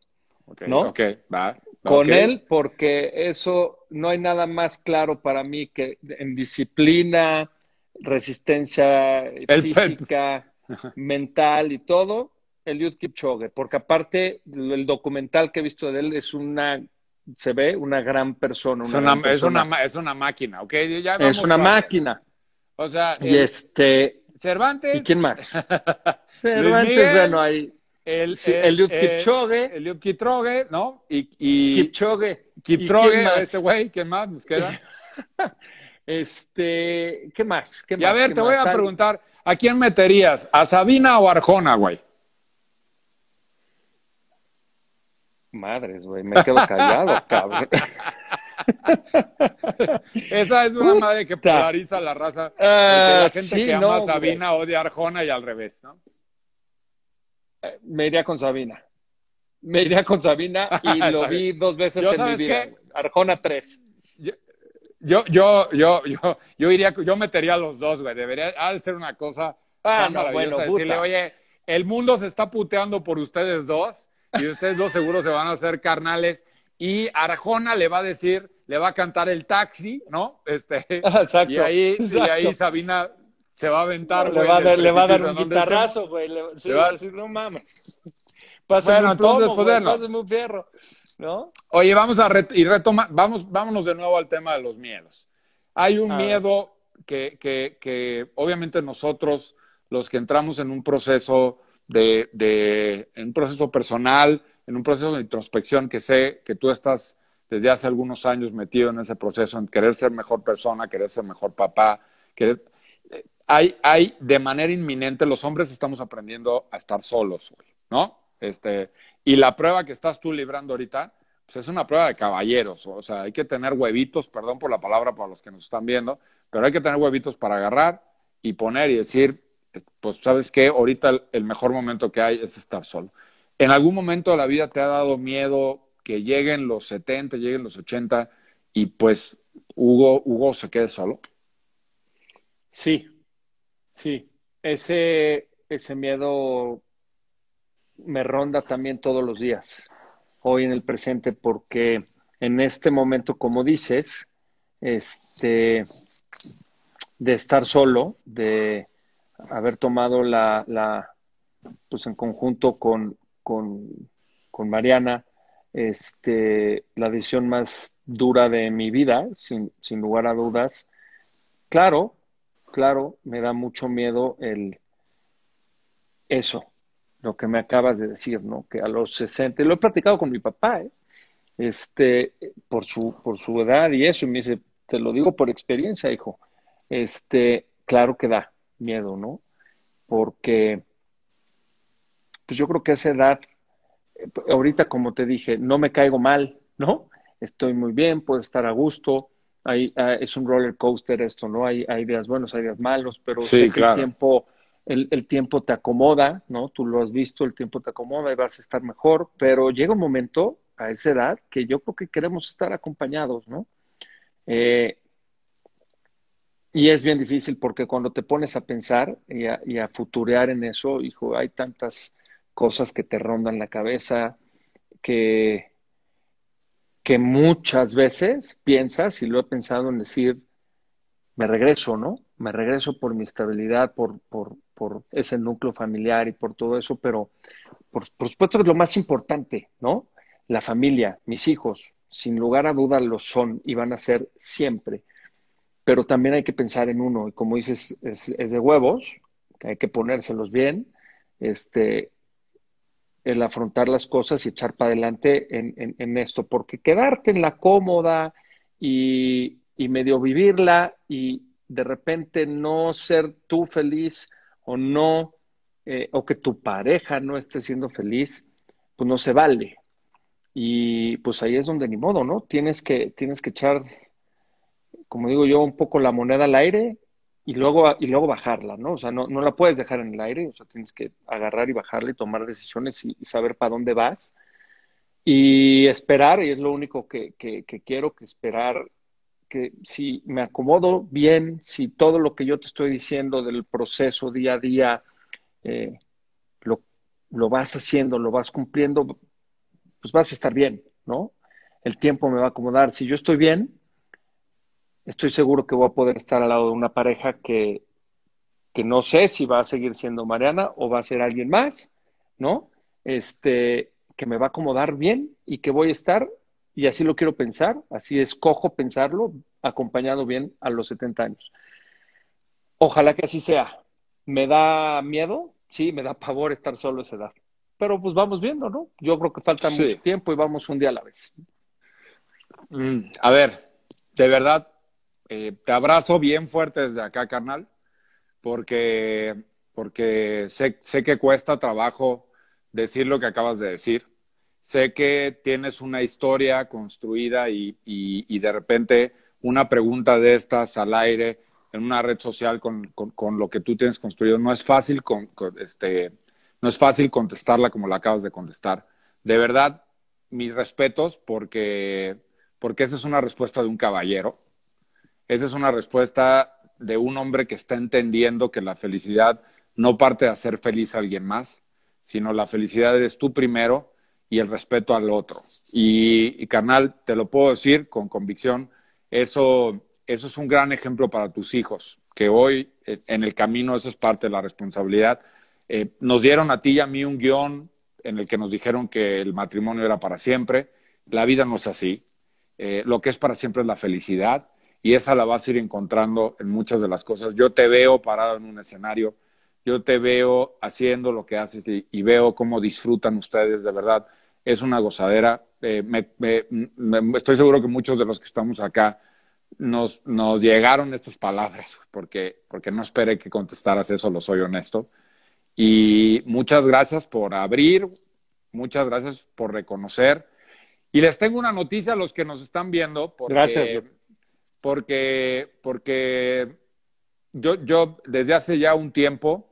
¿No? va. Con él, porque eso no hay nada más claro para mí que en disciplina, resistencia física, mental y todo, el Eliud Kipchoge, porque aparte el documental que he visto de él es una se ve una gran persona. Una es, una, Es, una máquina, ¿ok? Ya es una máquina. O sea. Y este. Cervantes. ¿Y quién más? (laughs) Cervantes, bueno, ahí. El, sí, el, eh, Kipchoge. Kipchoge, ¿no? Y, Kipchoge. Kipchoge, este güey, ¿quién más nos queda? (laughs) este, ¿qué más? y a ver, te voy a preguntar, ¿a quién meterías? ¿A Sabina o Arjona, güey? Madres, güey, me quedo callado, (laughs) cabrón. Esa es una madre que polariza la raza. la ah, gente que ama a Sabina odia a Arjona y al revés, ¿no? Eh, me iría con Sabina. Me iría con Sabina (laughs) y lo vi dos veces en mi vida. Arjona tres. Yo, yo, yo, yo, yo, iría, yo metería a los dos, güey. Debería, ha ser una cosa ah, tan no, maravillosa bueno, decirle, oye, el mundo se está puteando por ustedes dos y ustedes dos seguros se van a hacer carnales. Y Arjona le va a decir, le va a cantar el taxi, ¿no? Este, exacto, y, ahí, y ahí Sabina se va a aventar, güey. le, le, va a dar un guitarrazo, güey. Le va a decir, no mames. Pásame pues, bueno, plomo, entonces, pues, un fierro, ¿no? Oye, vamos a y retoma, vamos, vámonos de nuevo al tema de los miedos. Hay un miedo que, que, que obviamente nosotros, los que entramos en un proceso de, de, en un proceso personal, en un proceso de introspección que sé que tú estás desde hace algunos años metido en ese proceso, en querer ser mejor persona, querer ser mejor papá, querer... Eh, hay, de manera inminente, los hombres estamos aprendiendo a estar solos hoy, ¿no? Este, y la prueba que estás tú librando ahorita, pues es una prueba de caballeros, o sea, hay que tener huevitos, perdón por la palabra para los que nos están viendo, pero hay que tener huevitos para agarrar y poner y decir, pues sabes que ahorita el mejor momento que hay es estar solo. ¿En algún momento de la vida te ha dado miedo que lleguen los 70, lleguen los 80 y pues Hugo, Hugo se quede solo? Sí, sí. Ese, ese miedo me ronda también todos los días, hoy en el presente, porque en este momento, como dices, este, de estar solo, de haber tomado la, la pues en conjunto con, con, Mariana, este, la decisión más dura de mi vida, sin, lugar a dudas. Claro, claro, me da mucho miedo el eso, lo que me acabas de decir, ¿no? Que a los 60, lo he platicado con mi papá, ¿eh? este, por su, por su edad y eso, y me dice, te lo digo por experiencia, hijo, este, claro que da, miedo, ¿no? Porque, pues yo creo que esa edad, eh, pues, ahorita como te dije, no me caigo mal, ¿no? Estoy muy bien, puedo estar a gusto. Hay, ah, es un roller coaster esto, ¿no? Hay, ideas días buenos, hay días malos, pero el tiempo, el, tiempo te acomoda, ¿no? Tú lo has visto, el tiempo te acomoda y vas a estar mejor, pero llega un momento a esa edad que yo creo que queremos estar acompañados, ¿no? Eh, y es bien difícil porque cuando te pones a pensar y a, y futurear en eso, hijo, hay tantas cosas que te rondan la cabeza que, que muchas veces piensas, y lo he pensado en decir, me regreso, ¿no? Me regreso por mi estabilidad, por, por, por ese núcleo familiar y por todo eso, pero por, por supuesto es lo más importante, ¿no? La familia, mis hijos, sin lugar a duda lo son y van a ser siempre pero también hay que pensar en uno, y como dices, es, de huevos, que hay que ponérselos bien, este, el afrontar las cosas y echar para adelante en, esto, porque quedarte en la cómoda y, medio vivirla y de repente no ser tú feliz o no, eh, o que tu pareja no esté siendo feliz, pues no se vale. Y pues ahí es donde ni modo, ¿no? Tienes que, tienes que echar como digo yo, un poco la moneda al aire y luego, y luego bajarla, ¿no? O sea, no, no la puedes dejar en el aire, o sea, tienes que agarrar y bajarla y tomar decisiones y, saber para dónde vas. Y esperar, y es lo único que, que, quiero, que esperar que si me acomodo bien, si todo lo que yo te estoy diciendo del proceso día a día eh, lo, lo, vas haciendo, lo vas cumpliendo, pues vas a estar bien, ¿no? El tiempo me va a acomodar. Si yo estoy bien, estoy seguro que voy a poder estar al lado de una pareja que, no sé si va a seguir siendo Mariana o va a ser alguien más, ¿no? Este, que me va a acomodar bien y que voy a estar, y así lo quiero pensar, así escojo pensarlo, acompañado bien a los 70 años. Ojalá que así sea. Me da miedo, sí, me da pavor estar solo a esa edad. Pero pues vamos viendo, ¿no? Yo creo que falta mucho tiempo y vamos un día a la vez. Mm, a ver, de verdad, eh, te abrazo bien fuerte desde acá, carnal, porque, sé, que cuesta trabajo decir lo que acabas de decir. Sé que tienes una historia construida y, de repente una pregunta de estas al aire en una red social con, lo que tú tienes construido no es fácil este, no es fácil contestarla como la acabas de contestar. De verdad, mis respetos porque esa es una respuesta de un caballero. Esa es una respuesta de un hombre que está entendiendo que la felicidad no parte de hacer feliz a alguien más, sino la felicidad es tú primero y el respeto al otro. Y, carnal, te lo puedo decir con convicción, eso, es un gran ejemplo para tus hijos, que hoy en el camino eso es parte de la responsabilidad. Eh, nos dieron a ti y a mí un guión en el que nos dijeron que el matrimonio era para siempre. La vida no es así. Eh, lo que es para siempre es la felicidad y esa la vas a ir encontrando en muchas de las cosas. Yo te veo parado en un escenario, yo te veo haciendo lo que haces y, veo cómo disfrutan ustedes, de verdad, es una gozadera. Eh, estoy seguro que muchos de los que estamos acá nos, nos llegaron estas palabras, porque, porque no esperé que contestaras eso, lo soy honesto. Y muchas gracias por abrir, muchas gracias por reconocer. Y les tengo una noticia a los que nos están viendo. Porque, gracias porque, yo, desde hace ya un tiempo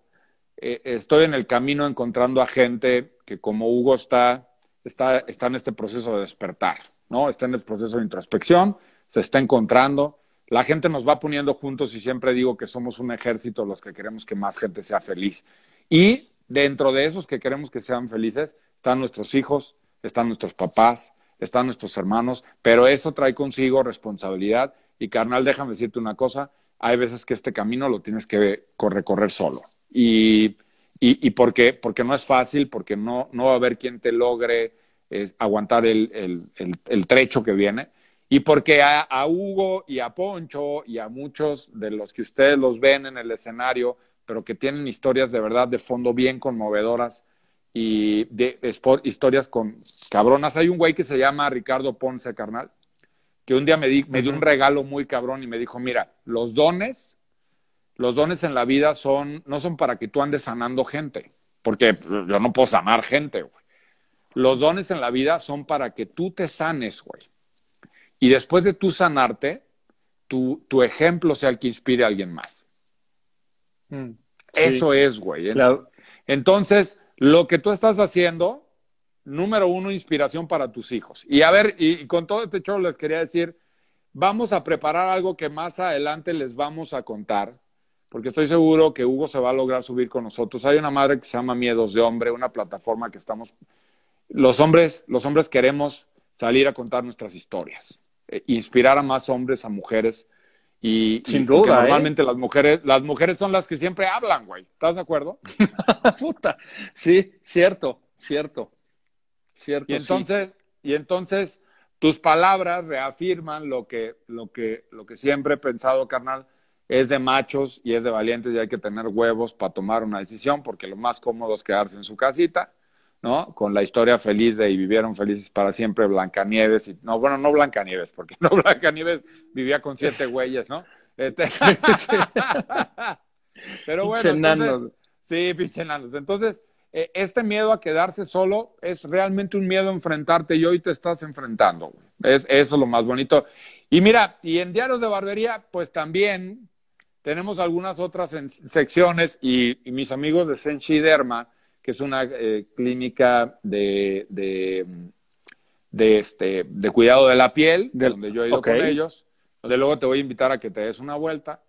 eh, estoy en el camino encontrando a gente que como Hugo está, está, está en este proceso de despertar, ¿no? Está en el proceso de introspección, se está encontrando. La gente nos va poniendo juntos y siempre digo que somos un ejército los que queremos que más gente sea feliz. Y dentro de esos que queremos que sean felices están nuestros hijos, están nuestros papás, están nuestros hermanos, pero eso trae consigo responsabilidad y carnal, déjame decirte una cosa, hay veces que este camino lo tienes que recorrer solo. Y, porque, no es fácil, porque no, va a haber quien te logre aguantar el, trecho que viene. Y porque a, Hugo y a Poncho y a muchos de los que ustedes los ven en el escenario, pero que tienen historias de verdad de fondo bien conmovedoras y historias con cabronas. Hay un güey que se llama Ricardo Ponce, carnal, que un día me, me dio un regalo muy cabrón y me dijo, mira, los dones, los dones en la vida son, no son para que tú andes sanando gente, porque pues, yo no puedo sanar gente, güey. Los dones en la vida son para que tú te sanes, güey. Y después de tú sanarte, tu, tu ejemplo sea el que inspire a alguien más. Mm, Eso es, güey. ¿eh? Entonces, lo que tú estás haciendo número uno, inspiración para tus hijos. Y a ver, y, con todo este show les quería decir, vamos a preparar algo que más adelante les vamos a contar, porque estoy seguro que Hugo se va a lograr subir con nosotros. Hay una madre que se llama Miedos de Hombre, una plataforma que estamos, los hombres, los hombres queremos salir a contar nuestras historias, eh, inspirar a más hombres, a mujeres. Y, Sin duda. ¿eh? Normalmente las mujeres, las mujeres son las que siempre hablan, güey. ¿Estás de acuerdo? (laughs) Puta. Sí, cierto, cierto y entonces, y entonces tus palabras reafirman lo que, lo, que, lo que siempre he pensado, carnal, es de machos y es de valientes y hay que tener huevos para tomar una decisión porque lo más cómodo es quedarse en su casita, ¿no? Con la historia feliz de y vivieron felices para siempre Blancanieves y no, bueno, no Blancanieves, porque (laughs) no Blancanieves vivía con siete (laughs) güeyes, ¿no? Este... (laughs) Pero bueno, sí, pinche Entonces, eh, este miedo a quedarse solo es realmente un miedo a enfrentarte y hoy te estás enfrentando. Es, eso es lo más bonito. Y mira, y en Diarios de Barbería, pues también tenemos algunas otras secciones y, mis amigos de Senchi Derma, que es una eh, clínica de, de, este, de cuidado de la piel, donde yo he ido con ellos, donde luego te voy a invitar a que te des una vuelta.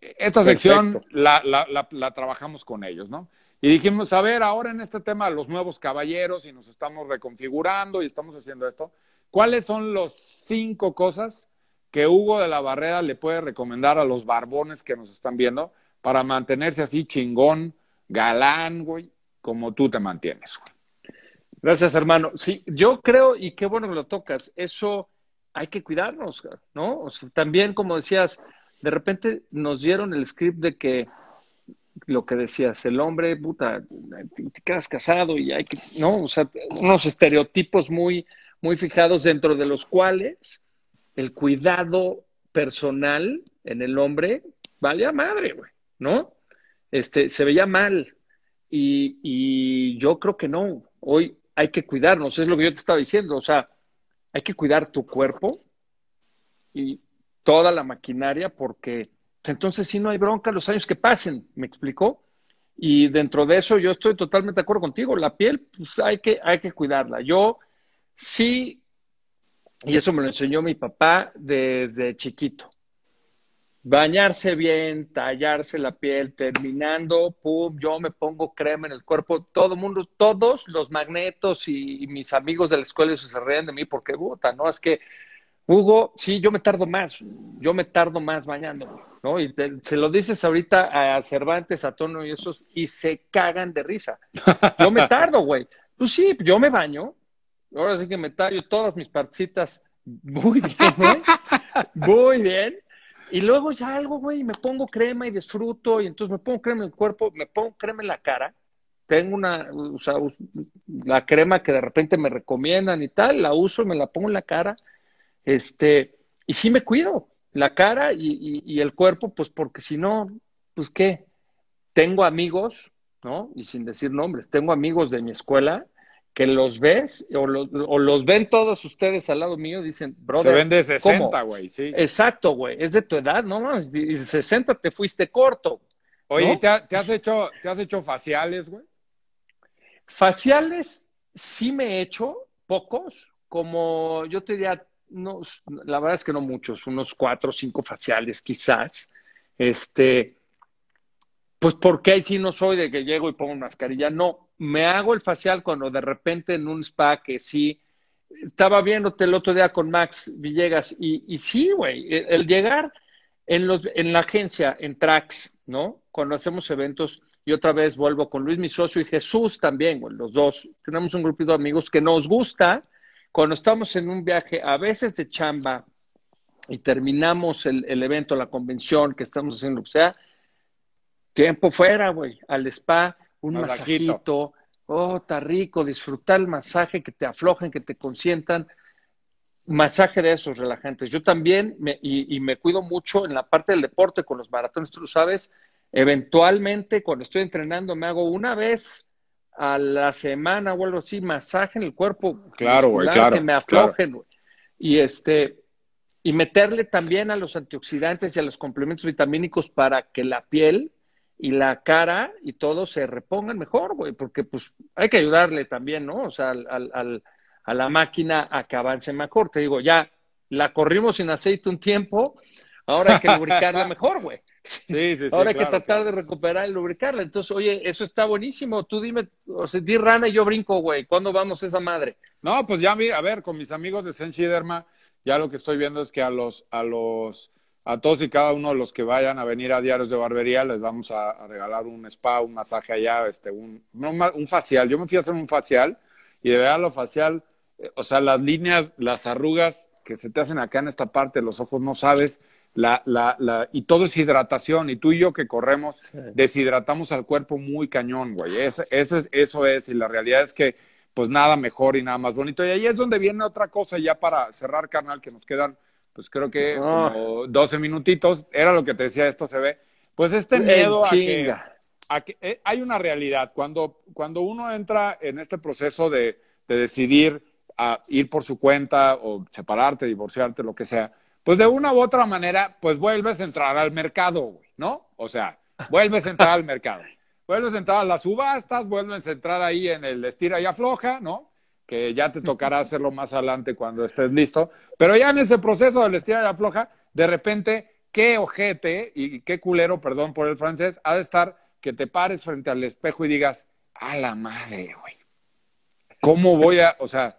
Esta sección la, trabajamos con ellos, ¿no? Y dijimos, a ver, ahora en este tema de los nuevos caballeros y nos estamos reconfigurando y estamos haciendo esto, ¿cuáles son las cinco cosas que Hugo de la Barrera le puede recomendar a los barbones que nos están viendo para mantenerse así chingón, galán, güey, como tú te mantienes? Gracias, hermano. Sí, yo creo, y qué bueno que lo tocas, eso hay que cuidarnos, ¿no? también, como decías, de repente nos dieron el script de que lo que decías, el hombre, puta, te, quedas casado y hay que, ¿no? O sea, unos estereotipos muy, muy fijados dentro de los cuales el cuidado personal en el hombre valía madre, güey, ¿no? Este, se veía mal. Y, y yo creo que no. Hoy hay que cuidarnos, es lo que yo te estaba diciendo. O sea, hay que cuidar tu cuerpo y toda la maquinaria porque entonces si no hay bronca los años que pasen, ¿me explicó? Y dentro de eso yo estoy totalmente de acuerdo contigo, la piel pues hay que, hay que cuidarla. Yo sí, y eso me lo enseñó mi papá desde chiquito, bañarse bien, tallarse la piel, terminando, pum, yo me pongo crema en el cuerpo, todo mundo, todos los magnetos y, mis amigos de la escuela se ríen de mí porque, puta, no, es que Hugo, sí, yo me tardo más, yo me tardo más bañándome, ¿no? Y se lo dices ahorita a Cervantes, a Tono y esos, y se cagan de risa. Yo me (laughs) tardo, güey. Pues sí, yo me baño, ahora sí que me tallo todas mis parcitas muy bien, ¿eh? muy bien. Y luego ya algo, güey, me pongo crema y disfruto, y entonces me pongo crema en el cuerpo, me pongo crema en la cara, tengo una, o sea, la crema que de repente me recomiendan y tal, la uso y me la pongo en la cara este, y sí me cuido la cara y, el cuerpo, pues porque si no, pues qué, tengo amigos, ¿no? Y sin decir nombres, tengo amigos de mi escuela que los ves o los, ven todos ustedes al lado mío, dicen, brother. Se ven de 60, güey, sí. Exacto, güey, es de tu edad, no Y de 60 te fuiste corto. Oye, ¿te, te, has hecho, ¿te has hecho faciales, güey? Faciales sí me he hecho, pocos, como yo te diría no, la verdad es que no muchos, unos cuatro o cinco faciales quizás. Este, pues porque ahí sí no soy de que llego y pongo mascarilla, no, me hago el facial cuando de repente en un spa que sí, estaba viéndote el otro día con Max Villegas y, y sí, güey, e, el llegar en, los, en la agencia, en Trax, ¿no? Cuando hacemos eventos y otra vez vuelvo con Luis, mi socio, y Jesús también, güey, los dos. Tenemos un grupito de amigos que nos gusta cuando estamos en un viaje, a veces de chamba, y terminamos el, evento, la convención que estamos haciendo, o sea, tiempo fuera, güey, al spa, un Masajito. oh, está rico, disfrutar el masaje, que te aflojen, que te consientan, masaje de esos relajantes. Yo también, me, y, y, me cuido mucho en la parte del deporte con los maratones, tú lo sabes, eventualmente cuando estoy entrenando me hago una vez a la semana o algo así, masaje en el cuerpo. Claro, Que me aflojen, Y este, y meterle también a los antioxidantes y a los complementos vitamínicos para que la piel y la cara y todo se repongan mejor, güey, porque pues hay que ayudarle también, ¿no? O sea, al, a la máquina a que avance mejor. Te digo, ya la corrimos sin aceite un tiempo, ahora hay que lubricarla (laughs) mejor, güey. Ahora hay que tratar de recuperar y lubricarla. Entonces, oye, eso está buenísimo. Tú dime, o sea, di rana y yo brinco, güey. ¿Cuándo vamos esa madre? No, pues ya, a ver, con mis amigos de Senshi Derma, ya lo que estoy viendo es que a los, a todos y cada uno de los que vayan a venir a Diarios de Barbería, les vamos a, regalar un spa, un masaje allá, este, un, facial. Yo me fui a hacer un facial y de verdad lo facial, eh, o sea, las líneas, las arrugas que se te hacen acá en esta parte los ojos, no sabes la, la, la, y todo es hidratación. Y tú y yo que corremos, deshidratamos al cuerpo muy cañón, güey. eso, es, eso es. Y la realidad es que, pues nada mejor y nada más bonito. Y ahí es donde viene otra cosa ya para cerrar, carnal, que nos quedan, pues creo que ah. doce 12 minutitos. Era lo que te decía, esto se ve. Pues este miedo a que, eh, hay una realidad. Cuando, cuando uno entra en este proceso de, de decidir ir por su cuenta o separarte, divorciarte, lo que sea pues de una u otra manera, pues vuelves a entrar al mercado, güey, ¿no? O sea, vuelves a entrar al mercado. Vuelves a entrar a las subastas, vuelves a entrar ahí en el estira y afloja, ¿no? Que ya te tocará hacerlo más adelante cuando estés listo. Pero ya en ese proceso del estira y afloja, de repente, qué ojete y qué culero, perdón por el francés, ha de estar que te pares frente al espejo y digas, a la madre, güey. ¿Cómo voy a, o sea,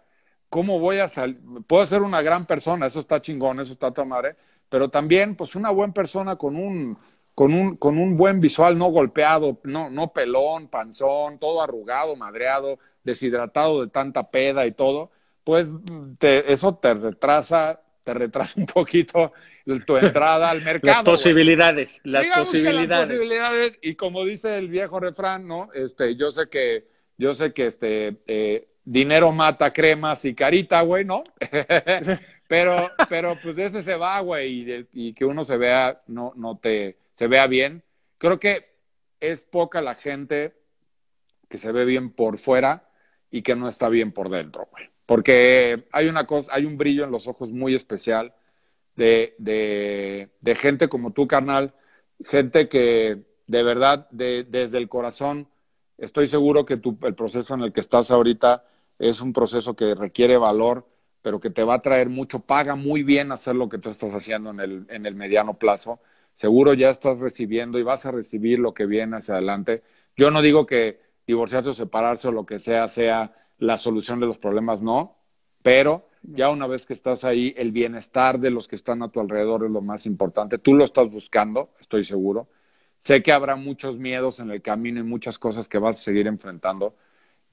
¿cómo voy a salir? Puedo ser una gran persona, eso está chingón, eso está tu madre, pero también, pues, una buena persona con un, con un, con un buen visual no golpeado, no, no pelón, panzón, todo arrugado, madreado, deshidratado de tanta peda y todo, pues eso te retrasa, te retrasa (laughs) un poquito tu entrada al mercado. las posibilidades, las posibilidades. las posibilidades. Y como dice el viejo refrán, ¿no? Este, yo sé que, yo sé que este, eh, dinero mata cremas y carita, güey, ¿no? (laughs) (laughs) pero, pero pues ese se va, güey, y, y, que uno se vea, no, no te, se vea bien. Creo que es poca la gente que se ve bien por fuera y que no está bien por dentro, güey. Porque hay una cosa, hay un brillo en los ojos muy especial de, de, de gente como tú, carnal, gente que de verdad, de, desde el corazón, estoy seguro que tu, el proceso en el que estás ahorita es un proceso que requiere valor, pero que te va a traer mucho. Paga muy bien hacer lo que tú estás haciendo en el, en el mediano plazo. Seguro ya estás recibiendo y vas a recibir lo que viene hacia adelante. Yo no digo que divorciarse o separarse o lo que sea sea la solución de los problemas, no, pero ya una vez que estás ahí, el bienestar de los que están a tu alrededor es lo más importante. Tú lo estás buscando, estoy seguro. Sé que habrá muchos miedos en el camino y muchas cosas que vas a seguir enfrentando,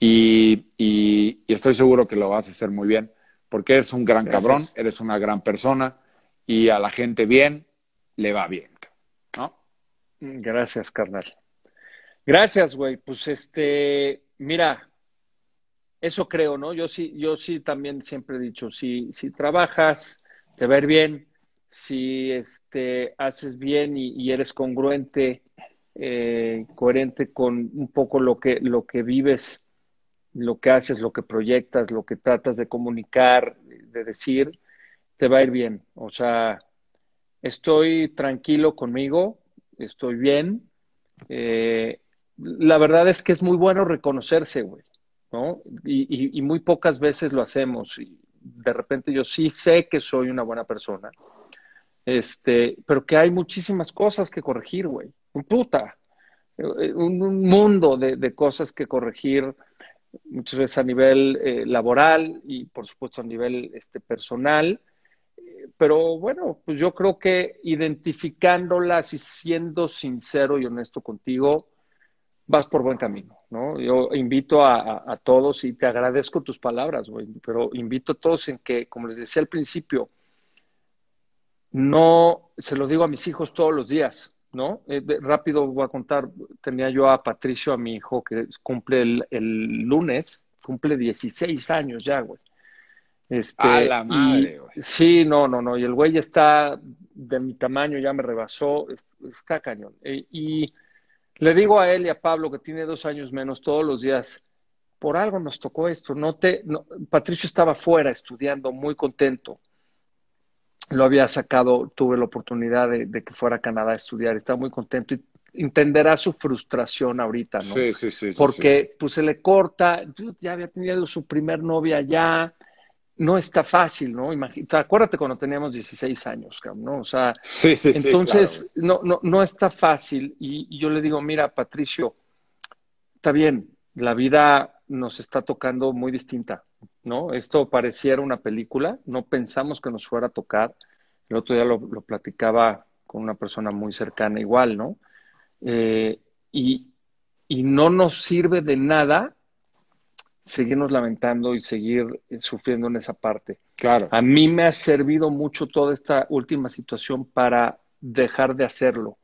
y, estoy seguro que lo vas a hacer muy bien, porque eres un gran cabrón, eres una gran persona y a la gente bien le va bien. Gracias, carnal. Gracias, güey. Pues este, mira, eso creo, ¿no? Yo sí, yo sí también siempre he dicho, si, si trabajas, te ver bien, si este, haces bien y, eres congruente, eh, coherente con un poco lo que, lo que vives lo que haces, lo que proyectas, lo que tratas de comunicar, de decir, te va a ir bien. O sea, estoy tranquilo conmigo, estoy bien. Eh, la verdad es que es muy bueno reconocerse, güey, ¿no? Y, y, y, muy pocas veces lo hacemos. Y de repente yo sí sé que soy una buena persona, este, pero que hay muchísimas cosas que corregir, güey. Un puta, eh, un, mundo de, cosas que corregir muchas veces a nivel eh, laboral y por supuesto a nivel este, personal. Eh, pero bueno, pues yo creo que identificándolas y siendo sincero y honesto contigo, vas por buen camino, ¿no? Yo invito a, todos y te agradezco tus palabras, pero invito a todos en que, como les decía al principio, no se lo digo a mis hijos todos los días, ¿no? Eh, rápido voy a contar, tenía yo a Patricio, a mi hijo, que cumple el, lunes, cumple 16 años ya, güey. Este, a la madre, güey. Sí, no, no, no, y el güey está de mi tamaño, ya me rebasó, está cañón. Eh, y le digo a él y a Pablo, que tiene dos años menos, todos los días, por algo nos tocó esto, no te, Patricio estaba fuera estudiando, muy contento lo había sacado, tuve la oportunidad de, que fuera a Canadá a estudiar, estaba muy contento y entenderá su frustración ahorita, ¿no? Sí, sí, sí. Porque pues se le corta, ya había tenido su primer novia allá, no está fácil, ¿no? acuérdate cuando teníamos 16 años, ¿no? O sea, entonces no, no, no está fácil y yo le digo, mira, Patricio, está bien, la vida nos está tocando muy distinta, ¿no? Esto pareciera una película, no pensamos que nos fuera a tocar. El otro día lo, platicaba con una persona muy cercana igual, ¿no? Eh, y, no nos sirve de nada seguirnos lamentando y seguir eh, sufriendo en esa parte. Claro. A mí me ha servido mucho toda esta última situación para dejar de hacerlo.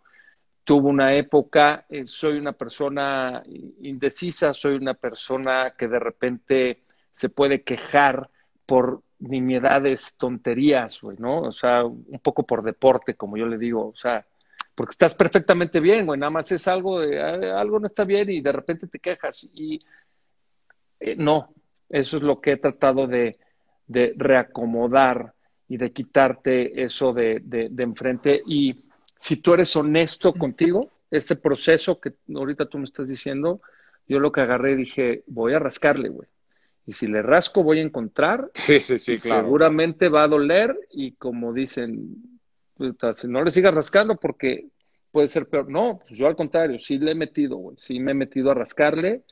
Tuve una época, eh, soy una persona indecisa, soy una persona que de repente se puede quejar por nimiedades, tonterías, güey, ¿no? O sea, un poco por deporte, como yo le digo, o sea, porque estás perfectamente bien, güey, nada más es algo de, ah, algo no está bien y de repente te quejas y eh, no, eso es lo que he tratado de, de reacomodar y de quitarte eso de, de, de, enfrente. Y si tú eres honesto contigo, este proceso que ahorita tú me estás diciendo, yo lo que agarré dije, voy a rascarle, güey y si le rasco voy a encontrar. Sí, sí, sí, claro. Seguramente va a doler y como dicen, no le siga rascando porque puede ser peor. No, pues yo al contrario, sí le he metido, sí me he metido a rascarle,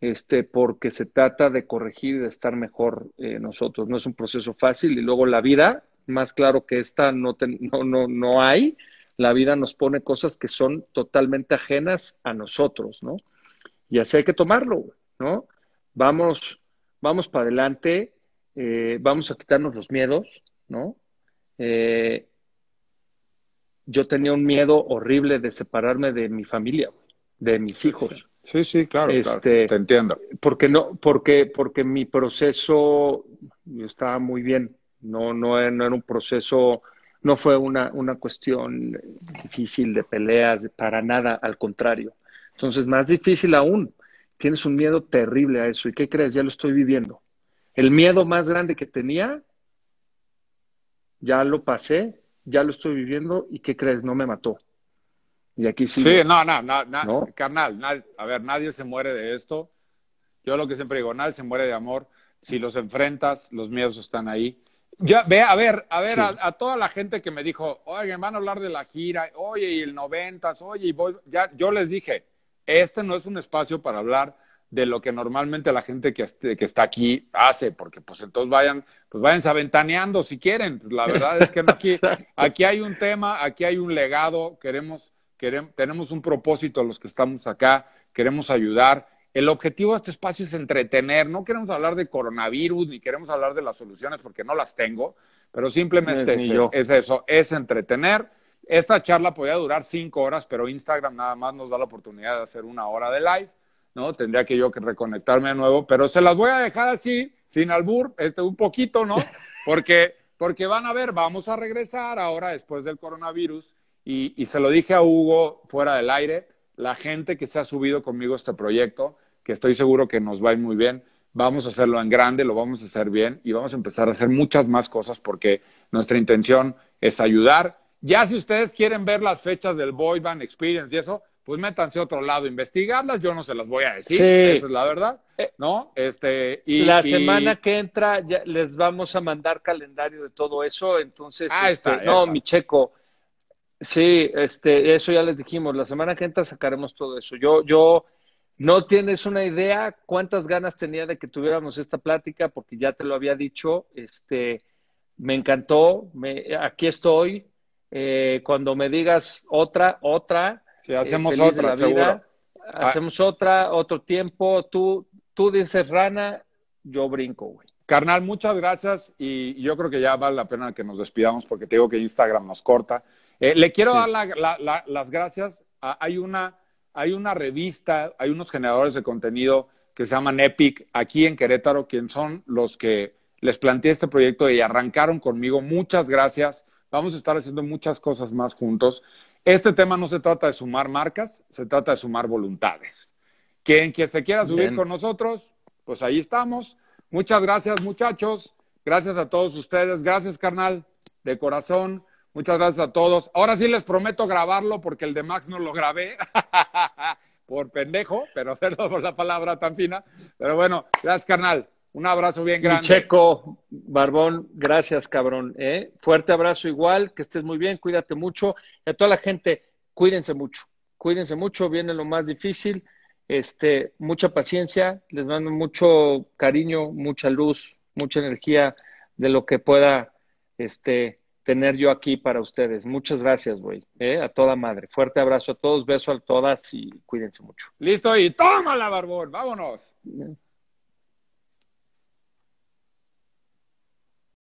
este, porque se trata de corregir y de estar mejor eh, nosotros. No es un proceso fácil y luego la vida, más claro que esta no, no, no, no hay, la vida nos pone cosas que son totalmente ajenas a nosotros, ¿no? Y así hay que tomarlo, ¿no? Vamos vamos para adelante, eh, vamos a quitarnos los miedos, ¿no? Eh, yo tenía un miedo horrible de separarme de mi familia, de mis hijos. Sí, sí, claro, este, claro, te entiendo. Porque no, porque, porque mi proceso estaba muy bien. No, no, era un proceso, no fue una cuestión difícil de peleas, para nada, al contrario. Entonces, más difícil aún, Tienes un miedo terrible a eso. ¿Y qué crees? Ya lo estoy viviendo. El miedo más grande que tenía, ya lo pasé, ya lo estoy viviendo y ¿qué crees? No me mató. Y aquí sí. Sí, no, no, no, carnal, a ver, nadie se muere de esto. Yo lo que siempre digo, nadie se muere de amor. Si los enfrentas, los miedos están ahí. Ya, ve, a ver, a ver, a, toda la gente que me dijo, oye, me van a hablar de la gira, oye, y el noventas, oye, y voy, ya, yo les dije, este no es un espacio para hablar de lo que normalmente la gente que, está aquí hace, porque pues entonces vayan, pues váyanse aventaneando si quieren. Pues, la verdad es que aquí, (laughs) aquí hay un tema, aquí hay un legado, queremos, tenemos un propósito los que estamos acá, queremos ayudar. El objetivo de este espacio es entretener, no queremos hablar de coronavirus, ni queremos hablar de las soluciones, porque no las tengo, pero simplemente e-, es eso, es entretener esta charla podía durar cinco horas, pero Instagram nada más nos da la oportunidad de hacer una hora de live, ¿no? Tendría que yo que reconectarme de nuevo, pero se las voy a dejar así, sin albur, este, un poquito, ¿no? (laughs) Porque, van a ver, vamos a regresar ahora después del coronavirus y, y se lo dije a Hugo fuera del aire, la gente que se ha subido conmigo a este proyecto, que estoy seguro que nos va muy bien, vamos a hacerlo en grande, lo vamos a hacer bien y vamos a empezar a hacer muchas más cosas porque nuestra intención es ayudar ya si ustedes quieren ver las fechas del Boy Band Experience y eso, pues métanse a otro lado, investigarlas, yo no se las voy a decir, esa es la verdad, eh, ¿no? Este, y, la semana que entra les vamos a mandar calendario de todo eso, entonces, ah, este, está, no, mi checo, sí, este, eso ya les dijimos, la semana que entra sacaremos todo eso. Yo, yo, no tienes una idea cuántas ganas tenía de que tuviéramos esta plática, porque ya te lo había dicho, este, me encantó, me, aquí estoy, eh, cuando me digas otra, otra. Sí, eh, hacemos otra, seguro. Ah. hacemos otra, otro tiempo. Tú, dices rana, yo brinco, güey. Carnal, muchas gracias y yo creo que ya vale la pena que nos despidamos porque te digo que Instagram nos corta. Eh, le quiero dar las gracias. hay, una, revista, hay unos generadores de contenido que se llaman Epic aquí en Querétaro, quien son los que les planteé este proyecto y arrancaron conmigo. Muchas gracias. Vamos a estar haciendo muchas cosas más juntos. Este tema no se trata de sumar marcas, se trata de sumar voluntades. Quien, quien se quiera subir con nosotros, pues ahí estamos. Muchas gracias, muchachos. Gracias a todos ustedes. Gracias, carnal, de corazón. Muchas gracias a todos. Ahora sí les prometo grabarlo porque el de Max no lo grabé. (laughs) por pendejo, pero hacerlo (laughs) por la palabra tan fina. Pero bueno, gracias, carnal. Un abrazo bien grande. Checo, Barbón, gracias, cabrón. ¿eh? Fuerte abrazo igual, que estés muy bien, cuídate mucho. Y a toda la gente, cuídense mucho, cuídense mucho, viene lo más difícil. Este, mucha paciencia, les mando mucho cariño, mucha luz, mucha energía de lo que pueda este, tener yo aquí para ustedes. Muchas gracias, güey. ¿eh? A toda madre. Fuerte abrazo a todos, beso a todas y cuídense mucho. Listo, y tómala, Barbón. Vámonos.